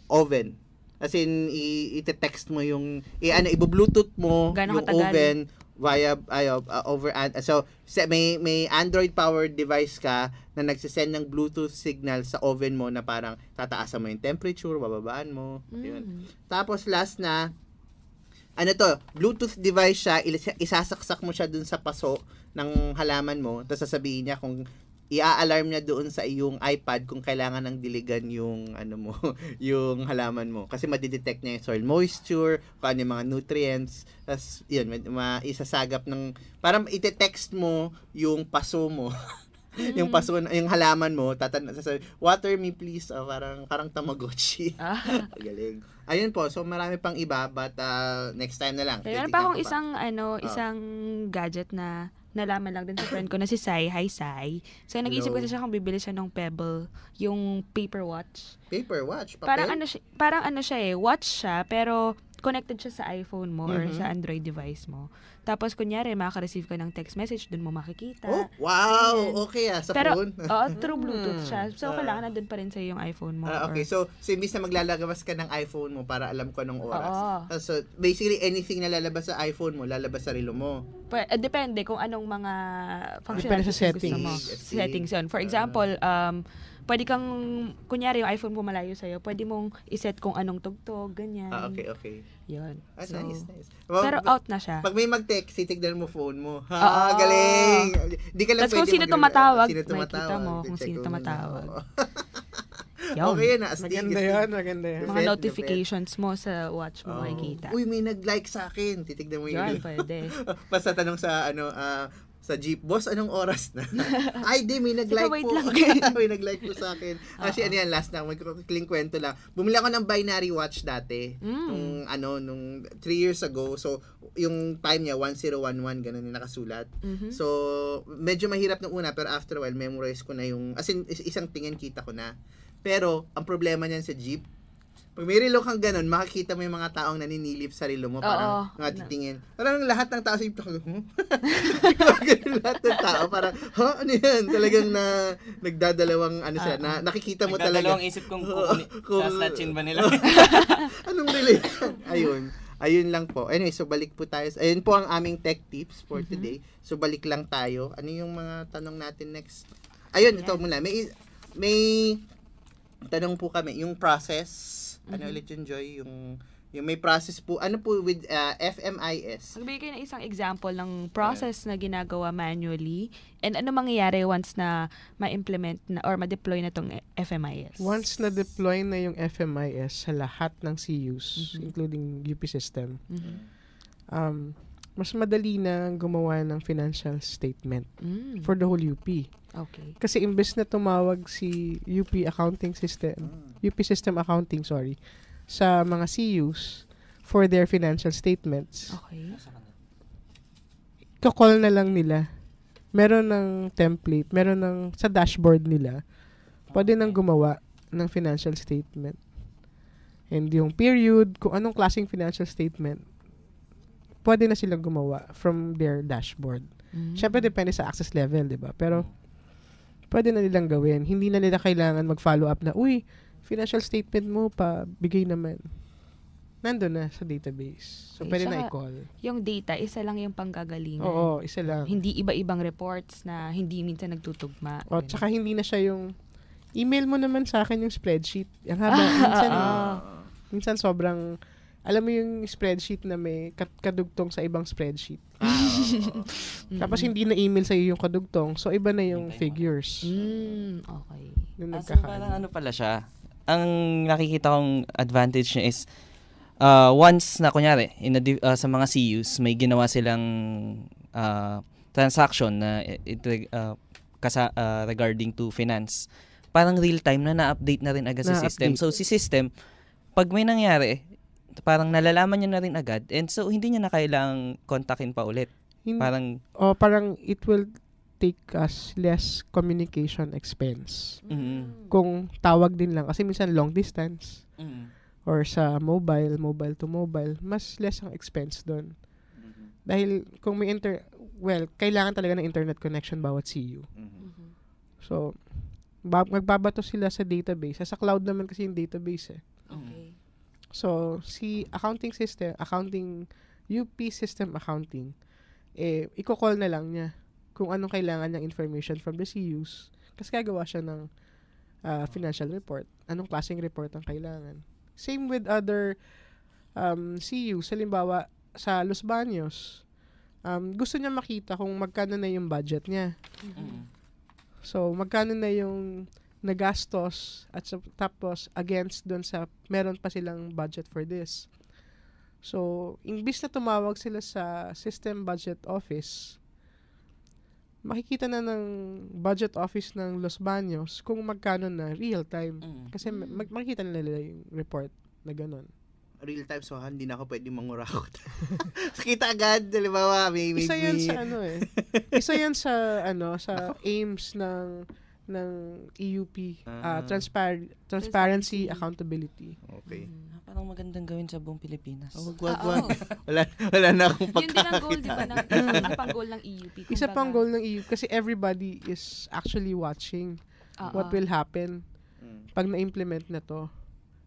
oven. As in, i- text mo yung, i- ano, i-bluetooth mo Gano'ng yung katagal? oven via ayo uh, over and uh, so may may Android powered device ka na nagsesend ng Bluetooth signal sa oven mo na parang tataasan mo yung temperature, bababaan mo. Mm. Tapos last na ano to, Bluetooth device siya, isasaksak mo siya dun sa paso ng halaman mo, tapos sasabihin niya kung ia-alarm niya doon sa iyong iPad kung kailangan ng diligan yung ano mo, yung halaman mo kasi madidetect niya yung soil moisture, kung ano yung mga nutrients, tapos yun, maisasagap ng parang i text mo yung paso mo. Mm. yung paso yung halaman mo tatan water me please oh, parang parang tamagotchi ah. galing ayun po so marami pang iba but uh, next time na lang meron pa akong isang ano uh, isang gadget na nalaman lang din sa friend ko na si Sai. Hi, Sai. So, nag-iisip isip kasi siya kung bibili siya ng Pebble, yung paper watch. Paper watch? Papel? Parang ano siya, parang ano siya eh, watch siya, pero connected siya sa iPhone mo mm-hmm. or sa Android device mo. Tapos, kunyari, makaka-receive ka ng text message, doon mo makikita. Oh, wow! And, okay ah, sa pero, phone. Oo, oh, through Bluetooth siya. Hmm. So, uh, kailangan doon pa rin sa yung iPhone mo. Uh, okay, or, so, so imbis na maglalabas ka ng iPhone mo para alam ko anong oras. Uh, so, basically, anything na lalabas sa iPhone mo, lalabas sa relo mo. But, uh, eh, depende kung anong mga functionalities Depende sa settings. Gusto mo. Settings yun. For example, um, pwede kang, kunyari yung iPhone mo malayo sa'yo, pwede mong iset kung anong tugtog, ganyan. Ah, okay, okay. Yun. Ah, so, nice, nice. pero out na siya. Pag may mag-text, titignan mo phone mo. Ha, Oo. galing! Di ka lang Tapos kung sino ah, tumatawag, sino tumatawag, makikita mo kung sino tumatawag. Yun. Okay yun, astig. Maganda yun, maganda yun. Mga notifications mo sa watch mo oh. makikita. Uy, may nag-like sa akin. Titignan mo yun. Yun, pwede. Basta tanong sa, ano, uh, sa jeep. Boss, anong oras na? Ay, di, may nag-like po. may nag-like po sa akin. Actually, ano yan, last na, magkakling kwento lang. Bumili ako ng binary watch dati. Mm. Nung, ano, nung 3 years ago. So, yung time niya, 1011, ganun yung nakasulat. Mm-hmm. So, medyo mahirap nung una, pero after a while, memorize ko na yung, as in, isang tingin kita ko na. Pero, ang problema niyan sa jeep, pag may relo kang ganun, makikita mo yung mga taong naninilip sa relo mo. Parang Oo. mga ano? titingin. Parang lahat ng tao sa ipto. Hmm? lahat ng tao. Parang, ha? Ano yan? Talagang na, nagdadalawang, ano siya, na, nakikita mo talaga. Nagdadalawang isip kung kukunin, kung- saslachin ba nila. Anong relo? Ayun. Ayun lang po. Anyway, so balik po tayo. Ayun po ang aming tech tips for mm-hmm. today. So balik lang tayo. Ano yung mga tanong natin next? Ayun, ito muna. May may tanong po kami yung process ano mm-hmm. Ano ulit yung Joy? Yung, yung may process po. Ano po with uh, FMIS? Magbigay kayo ng isang example ng process yeah. na ginagawa manually and ano mangyayari once na ma-implement na or ma-deploy na tong FMIS? Once na-deploy na yung FMIS sa lahat ng CUs, mm-hmm. including UP system, mm-hmm. um, mas madali na gumawa ng financial statement mm. for the whole UP. Okay. Kasi imbes na tumawag si UP accounting system, mm. UP system accounting, sorry, sa mga CUs for their financial statements. Okay. Kakol na lang nila. Meron ng template, meron ng sa dashboard nila. Pwede nang gumawa ng financial statement. And yung period, kung anong klaseng financial statement, pwede na silang gumawa from their dashboard. Mm-hmm. Siyempre, depende sa access level, di ba? Pero, hmm. pwede na nilang gawin. Hindi na nila kailangan mag-follow up na, uy, financial statement mo pa, bigay naman. Nandun na sa database. So, okay, pwede na i-call. Yung data, isa lang yung panggagalingan. Oo, isa lang. Hindi iba-ibang reports na hindi minsan nagtutugma. O, ganun. tsaka hindi na siya yung, email mo naman sa akin yung spreadsheet. Ang haba, minsan, oh. minsan sobrang, alam mo yung spreadsheet na may kadugtong sa ibang spreadsheet. Ah, oh, oh. Tapos hindi na email sa iyo yung kadugtong, so iba na yung iba figures. Mm, okay. Yung ah, so parang ano pala siya? Ang nakikita kong advantage niya is uh, once na kunyari in a, uh, sa mga CUs may ginawa silang uh, transaction na it, uh, kasa, uh, regarding to finance. Parang real time na na-update na rin agad na si system. So si system pag may nangyari, parang nalalaman niya na rin agad and so hindi niya na kailangang kontakin pa ulit. In, parang oh parang it will take us less communication expense. Mm-hmm. Kung tawag din lang kasi minsan long distance. Mm-hmm. Or sa mobile, mobile to mobile, mas less ang expense doon. Mm-hmm. Dahil kung may inter well, kailangan talaga ng internet connection bawat CU. Mm-hmm. So ba- magbabato sila sa database. Sa cloud naman kasi yung database eh. Mm-hmm. Okay. So, si accounting system, accounting, UP system accounting, eh, iko-call na lang niya kung anong kailangan ng information from the CUs. Kasi gagawa siya ng uh, financial report. Anong klaseng report ang kailangan. Same with other um, CUs. Halimbawa, sa Los Baños, um, gusto niya makita kung magkano na yung budget niya. Mm-hmm. So, magkano na yung na gastos at sa, tapos against doon sa meron pa silang budget for this. So, imbis na tumawag sila sa System Budget Office, makikita na ng budget office ng Los Baños kung magkano na real time. Mm. Kasi mag- mm. makikita na nila yung report na ganun. Real time, so ah, hindi na ako pwede mangurakot. Kita agad, halimbawa, may, may, Isa yan sa ano eh. Isa yan sa, ano, sa aims ng ng EUP, uh, transpar- transparency, accountability. Okay. Mm, parang magandang gawin sa buong Pilipinas. Oh, wag, wag, wag. wala, wala na akong Yun din ang goal, di ba? Ng, isa pang goal ng EUP. Kung isa pang goal ng EUP kasi everybody is actually watching uh-oh. Ah, what ah. will happen mm. pag na-implement na to.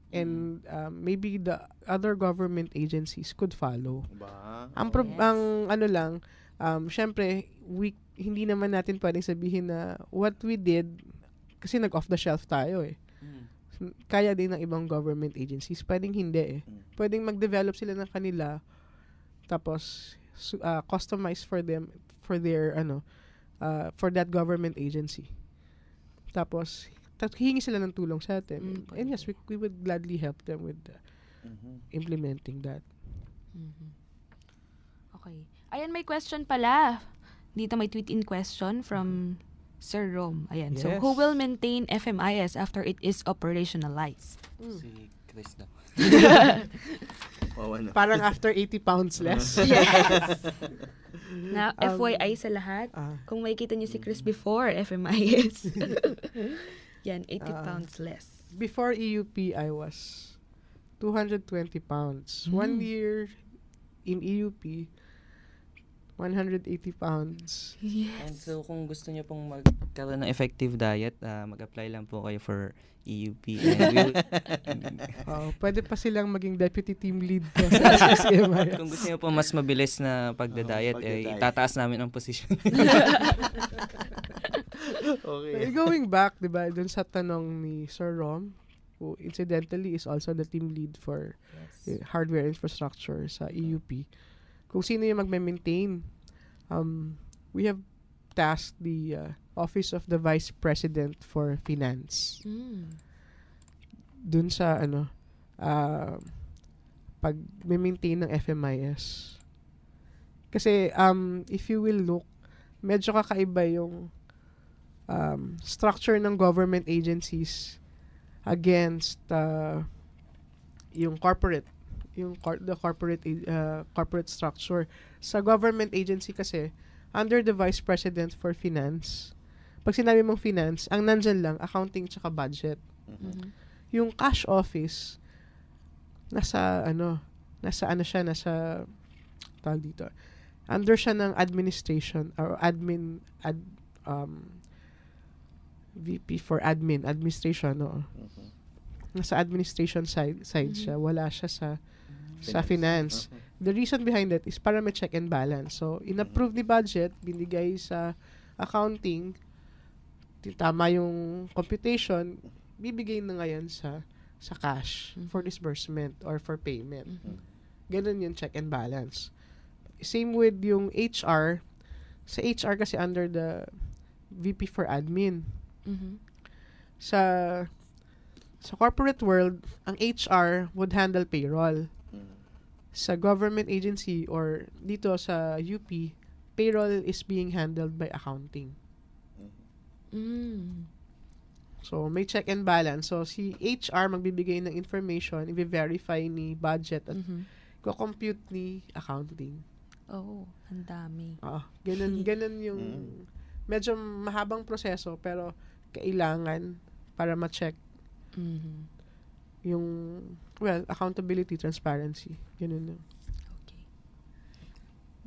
And uh, maybe the other government agencies could follow. Ba? Ang, pro- oh, yes. ang ano lang, um, syempre, weak hindi naman natin pwedeng sabihin na what we did, kasi nag-off the shelf tayo eh. Mm. Kaya din ng ibang government agencies, pwedeng hindi eh. Mm. Pwedeng mag-develop sila ng kanila, tapos uh, customize for them, for their, ano, uh, for that government agency. Tapos, tat- hingi sila ng tulong sa atin. Mm-hmm. And yes, we, we would gladly help them with uh, mm-hmm. implementing that. Mm-hmm. Okay. Ayan, may question pala dito may tweet in question from Sir Rome. Ayan. Yes. So, who will maintain FMIS after it is operationalized? Mm. Si Chris daw. wow, ano. Parang after 80 pounds less. yes. Na um, FYI sa lahat, uh, kung makikita niyo si Chris before FMIS, yan, 80 uh, ah. pounds less. Before EUP, I was 220 pounds. Mm. One year in EUP, 180 pounds. Yes. And so kung gusto niyo pong magkaroon ng effective diet, uh, mag-apply lang po kayo for EUP. And we'll pwede pa silang maging deputy team lead sa CMIS. Kung gusto niyo po mas mabilis na pagda-diet, uh, pagda eh, itataas namin ang position. okay. So, going back, di ba, dun sa tanong ni Sir Rom, who incidentally is also the team lead for yes. Eh, hardware infrastructure sa EUP. Uh-huh kung sino yung magme-maintain. Um, we have tasked the uh, Office of the Vice President for Finance. Mm. Dun sa ano, uh, ah, pag maintain ng FMIS. Kasi um, if you will look, medyo kakaiba yung um, structure ng government agencies against uh, yung corporate yung cor- the corporate uh, corporate structure. Sa government agency kasi, under the Vice President for Finance, pag sinabi mong finance, ang nandyan lang, accounting tsaka budget. Mm-hmm. Yung cash office, nasa ano, nasa ano siya, nasa, tawag dito, under siya ng administration or admin, ad, um, VP for admin, administration, no? Mm-hmm. Nasa administration side, side mm-hmm. siya. Wala siya sa finance. sa finance. Okay. Uh-huh. The reason behind that is para may check and balance. So, in-approve uh-huh. ni budget, binigay sa accounting, tama yung computation, bibigay na ngayon sa sa cash mm-hmm. for disbursement or for payment. Mm-hmm. Ganun yung check and balance. Same with yung HR. Sa HR kasi under the VP for admin. Mm-hmm. Sa sa corporate world, ang HR would handle payroll sa government agency or dito sa UP, payroll is being handled by accounting. Mm. So, may check and balance. So, si HR magbibigay ng information, i-verify ni budget at mm-hmm. ko-compute ni accounting. Oh, ang dami. Oo. Ganun, ganun yung mm. medyo mahabang proseso pero kailangan para ma-check. Mm-hmm yung, well, accountability, transparency. Ganun lang. Okay.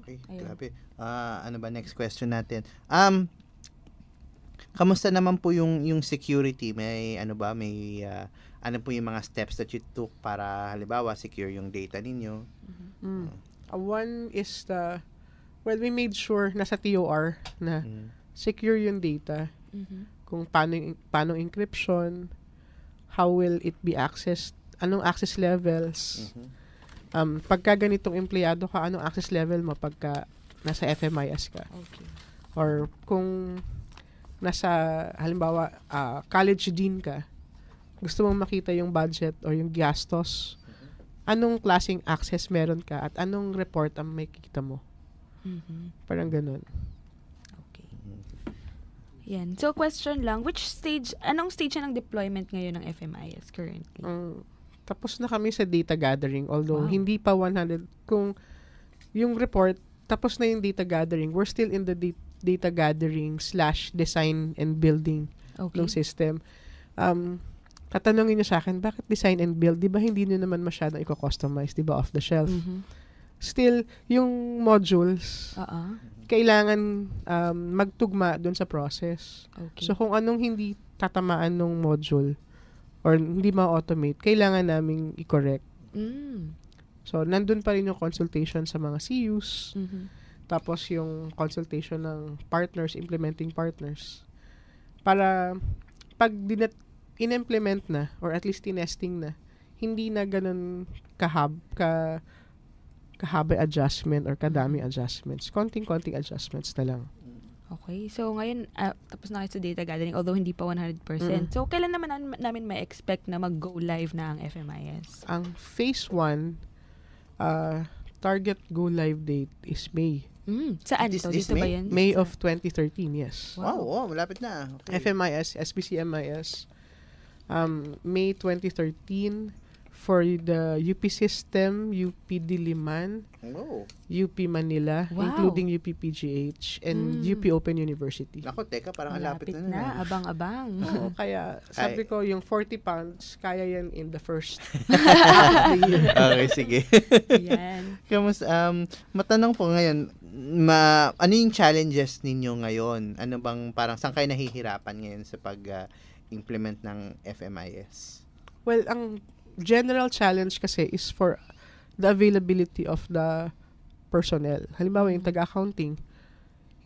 Okay, Ayun. grabe. Uh, ano ba next question natin? Um, kamusta naman po yung yung security? May ano ba, may uh, ano po yung mga steps that you took para halimbawa secure yung data ninyo? Mm-hmm. Mm. mm. Uh, one is the well, we made sure nasa TOR na mm. secure yung data. Mm-hmm. Kung paano paano encryption, how will it be accessed? Anong access levels? Mm-hmm. Um, pagka ganitong empleyado ka, anong access level mo pagka nasa FMIS ka? Okay. Or kung nasa, halimbawa, uh, college dean ka, gusto mong makita yung budget or yung gastos, mm-hmm. anong klaseng access meron ka at anong report ang makikita mo? Mm-hmm. Parang ganun. Yan. So, question lang, which stage, anong stage ng deployment ngayon ng FMIS currently? Um, tapos na kami sa data gathering, although wow. hindi pa 100, kung yung report, tapos na yung data gathering, we're still in the de- data gathering slash design and building okay. ng system. Um, tatanungin niyo sa akin, bakit design and build? Di ba hindi niyo naman masyadong i-customize? Di ba off the shelf? Mm-hmm still, yung modules, uh-uh. kailangan um, magtugma dun sa process. Okay. So, kung anong hindi tatamaan ng module or hindi ma-automate, kailangan naming i-correct. Mm. So, nandun pa rin yung consultation sa mga CUs. Mm-hmm. Tapos, yung consultation ng partners, implementing partners. Para, pag dinat, in-implement na, or at least tinesting na, hindi na ganun kahab, ka, kahabay adjustment or kadami mm. adjustments. Konting-konting adjustments na lang. Okay. So, ngayon, uh, tapos na kayo sa data gathering, although hindi pa 100%. Mm. So, kailan naman namin, namin ma-expect na mag-go live na ang FMIS? Ang phase 1, uh, ah, target go live date is May. Mm. Saan this, to? This Dito May? ba yan? May of 2013, yes. Wow, wow oh, malapit na. Okay. FMIS, SBCMIS, um, May 2013, for the UP system, UP Diliman, oh. UP Manila, wow. including UP PGH, and mm. UP Open University. Ako, teka, parang Malapit na. na. Eh. Abang-abang. Oo, kaya sabi ko, yung 40 pounds, kaya yan in the first year. okay, sige. Yan. Kamus, um, matanong po ngayon, ma, ano yung challenges ninyo ngayon? Ano bang parang, saan kayo nahihirapan ngayon sa pag uh, implement ng FMIS? Well, ang general challenge kasi is for the availability of the personnel. Halimbawa, yung mm-hmm. taga-accounting,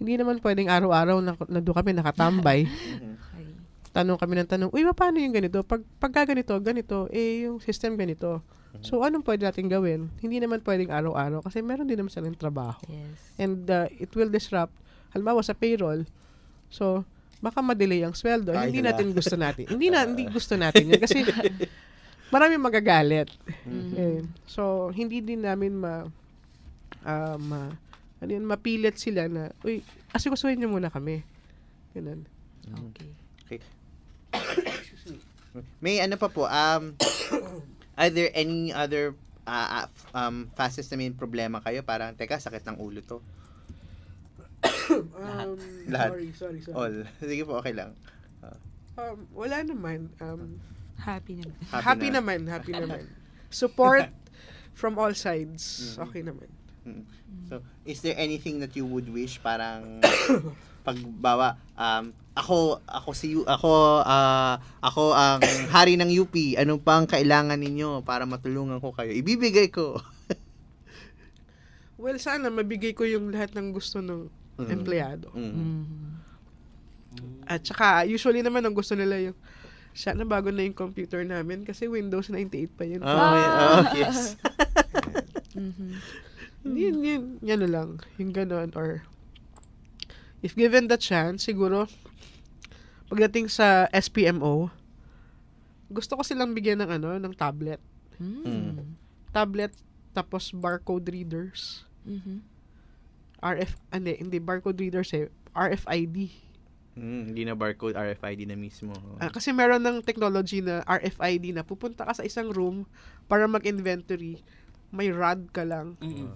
hindi naman pwedeng araw-araw na, na doon kami nakatambay. tanong kami ng tanong, uy, paano yung ganito? Pag, pagka ganito, ganito, eh, yung system ganito. So, mm-hmm. anong pwede natin gawin? Hindi naman pwedeng araw-araw kasi meron din naman silang trabaho. Yes. And uh, it will disrupt, halimbawa sa payroll, so, baka madelay ang sweldo. Ay, hindi nila. natin gusto natin. hindi na hindi gusto natin yun. Kasi maraming magagalit. Mm-hmm. Eh, so, hindi din namin ma, um, uh, ano yun, mapilit sila na, uy, asikusuhin niyo muna kami. Ganun. Okay. Okay. May ano pa po, um, are there any other uh, um, fastest na may problema kayo? Parang, teka, sakit ng ulo to. um, Lahat. Sorry, sorry, sorry. All. Sige po, okay lang. Uh, um, wala naman. Um, Happy naman. Happy, happy na. naman, happy naman. Support from all sides. Mm-hmm. Okay naman. mm So, is there anything that you would wish parang pagbawa um ako ako si ako uh, ako ang hari ng UP. Ano pang kailangan ninyo para matulungan ko kayo? Ibibigay ko. well, sana mabigay ko yung lahat ng gusto ng mm-hmm. empleyado. Mm-hmm. Mm-hmm. At saka usually naman ang gusto nila yung siya, bago na yung computer namin kasi Windows 98 pa yun. Oh, ah. oh yes. mm-hmm. Yun, yun, yun lang. Yung ganun. Or, if given the chance, siguro, pagdating sa SPMO, gusto ko silang bigyan ng ano, ng tablet. Mm. Tablet, tapos barcode readers. Mm-hmm. RF, ah, hindi, hindi barcode readers eh. RFID. Mm, hindi na barcode, RFID na mismo. Ah, kasi meron ng technology na RFID na pupunta ka sa isang room para mag-inventory, may rad ka lang. Mm-hmm.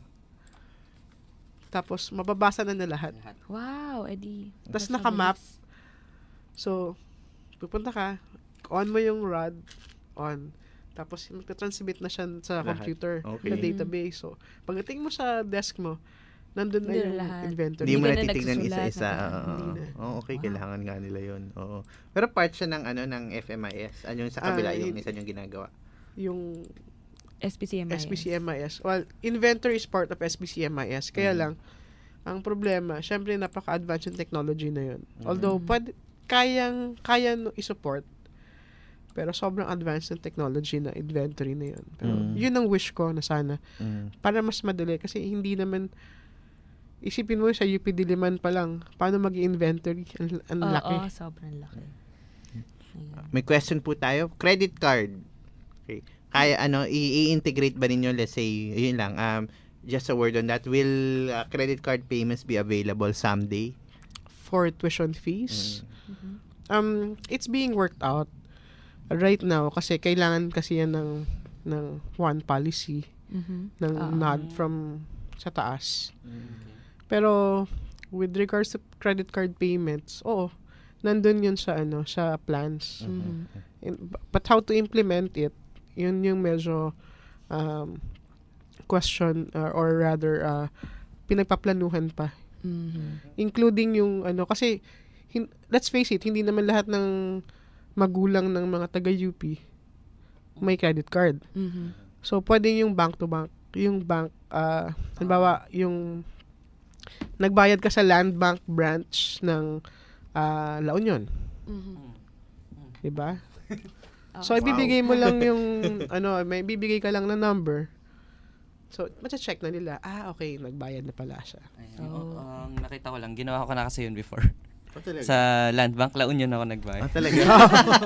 Tapos, mababasa na na lahat. Wow, edi. Tapos naka-map. So, pupunta ka, on mo yung rad, on. Tapos, magta-transmit na siya sa lahat. computer, okay. na database. So, pagdating mo sa desk mo, nandun na yung lahat. inventory. Hindi mo na titignan isa-isa. Oo, oh, okay, wow. kailangan nga nila yun. Oo. Pero part siya ng, ano, ng FMIS. Ano yung sa kabila, uh, yung isa yung ginagawa? Yung SPCMIS. SPCMIS. Well, inventory is part of SPCMIS. Kaya mm. lang, ang problema, syempre napaka-advanced yung technology na yun. Mm. Although, pwede, kayang, kaya i-support, pero sobrang advanced ng technology na inventory na yun. Pero mm. yun ang wish ko na sana. Mm. Para mas madali. Kasi hindi naman, isipin mo sa UP Diliman pa lang, paano mag inventory Ang, oh, laki. Oo, oh, sobrang laki. Ayan. May question po tayo. Credit card. Okay. Kaya ano, i-integrate ba ninyo, let's say, yun lang, um, just a word on that. Will uh, credit card payments be available someday? For tuition fees? Mm. Mm-hmm. Um, it's being worked out right now kasi kailangan kasi yan ng, ng one policy mm-hmm. ng uh nod from sa taas. mm pero, with regards to credit card payments, oo, nandun yun sa, ano, sa plans. Mm-hmm. In, but how to implement it, yun yung medyo um, question uh, or rather uh, pinagpaplanuhan pa. Mm-hmm. Including yung ano kasi hin- let's face it, hindi naman lahat ng magulang ng mga taga UP may credit card. Mm-hmm. So pwede yung bank to bank, yung bank uh halimbawa yung nagbayad ka sa Land Bank branch ng uh, La Union. Mm-hmm. 'Di ba? Oh. so ibibigay mo lang yung ano, may bibigay ka lang na number. So, macha-check na nila, ah, okay, nagbayad na pala siya. Ayun. Oh. Um, nakita ko lang, ginawa ko na kasi yun before. Oh, sa Land Bank La Union ako nagbayad. Ah, talaga?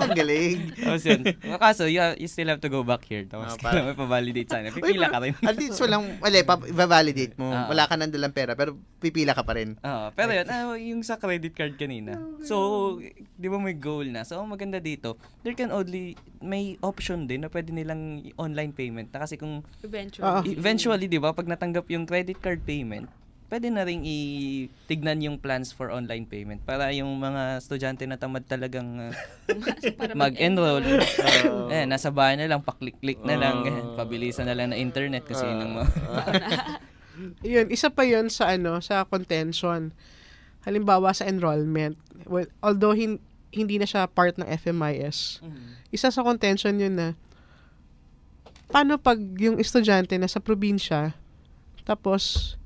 Ang galing. Tapos yun. Kaso, you, have, you still have to go back here. Tapos para. Ah, kailangan pa-validate sana. Pipila ka rin. At least walang, wala, pa-validate mo. Uh, wala ka nang dalang pera, pero pipila ka pa rin. Oo. pero yun, uh, yung sa credit card kanina. So, di ba may goal na? So, ang maganda dito, there can only, may option din na pwede nilang online payment. Na kasi kung eventually, uh, eventually di ba, pag natanggap yung credit card payment, pwede na rin itignan yung plans for online payment para yung mga estudyante na tamad talagang uh, mag-enroll. Uh, eh, nasa bahay na lang, paklik-klik na lang, uh, pabilisan na lang na internet kasi uh, yun ah. yun, isa pa yun sa ano, sa contention. Halimbawa sa enrollment. Well, although hin- hindi na siya part ng FMIS, mm-hmm. isa sa contention yun na paano pag yung estudyante na sa probinsya tapos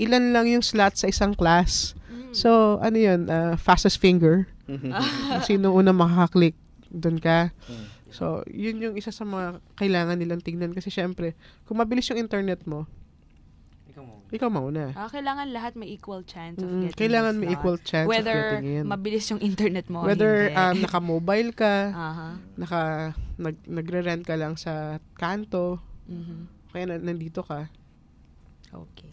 ilan lang yung slot sa isang class. Mm. So, ano yun, uh, fastest finger. Mm-hmm. Sino unang makakaklik, doon ka. Mm. So, yun yung isa sa mga kailangan nilang tingnan. Kasi syempre, kung mabilis yung internet mo, ikaw mauna. Ikaw mauna. Ah, kailangan lahat may equal chance of mm, getting Kailangan may equal chance Whether of getting in. mabilis yung internet mo. Whether um, naka-mobile ka, uh-huh. naka, nag, nagre-rent ka lang sa kanto, mm-hmm. kaya nandito ka. Okay.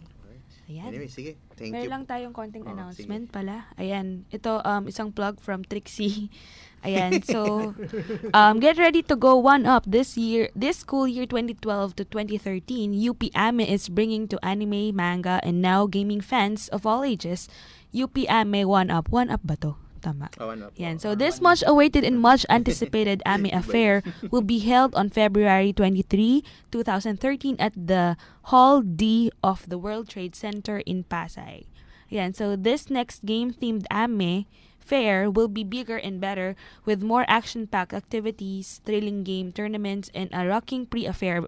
Ayan. Anyway, sige. Thank Meron you. lang tayong konting oh, announcement sige. pala. Ayan. Ito, um, isang plug from Trixie. Ayan. So, um, get ready to go one up this year. This school year 2012 to 2013, UP AME is bringing to anime, manga, and now gaming fans of all ages, UP AME One Up. One Up ba to? Tama. Oh, ah, ano Yan. Ah, so, this much-awaited and much-anticipated AMI affair will be held on February 23, 2013 at the Hall D of the World Trade Center in Pasay. Yan. So, this next game-themed AMI fair will be bigger and better with more action-packed activities, thrilling game tournaments, and a rocking pre-affair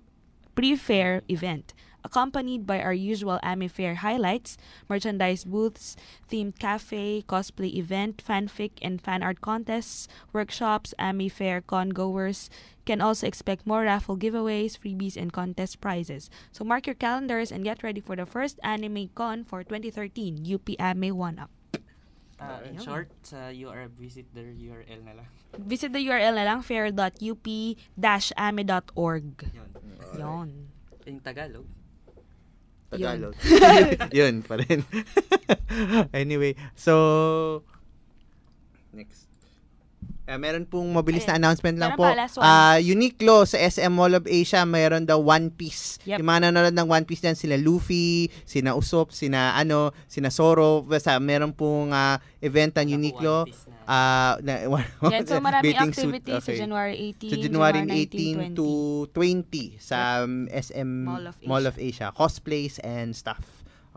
pre-fair event accompanied by our usual AMI Fair highlights, merchandise booths, themed cafe, cosplay event, fanfic and fan art contests, workshops, AMI Fair goers can also expect more raffle giveaways, freebies, and contest prizes. So mark your calendars and get ready for the first Anime Con for 2013, Ami 1UP. Uh, uh, in short, uh, are visit the URL na lang. Visit the URL na lang, fair.up-ame.org. Yon. Yon. In Tagalog. Tagalog. Yun, yun pa rin. anyway, so next. Uh, meron pong mabilis Ayun. na announcement lang meron po. Pa, uh, ah, Uniqlo sa SM Mall of Asia, meron daw One Piece. Yep. Yung mga nanonood ng One Piece dyan, sina Luffy, sina Usopp, sina ano, sina Zoro. Basta meron pong uh, event ang Uniqlo. Uh, na, Yan, so maraming activities suit, okay. sa January 18, so January, January 18 to 20 sa um, SM Mall of, Asia. Mall of Asia. Cosplays and stuff.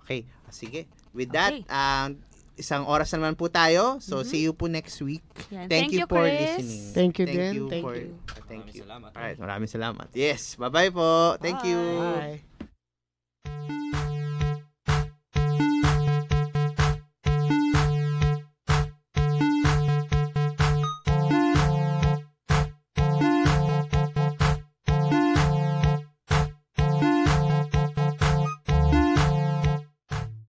Okay, sige. With that, okay. um, isang oras na naman po tayo. So, mm-hmm. see you po next week. Yan. Thank, Thank you, you for Chris. listening. Thank you thank din. You thank for, you. Uh, thank maraming you. Salamat. Alright, maraming salamat. Yes, bye-bye po. Thank you. Bye.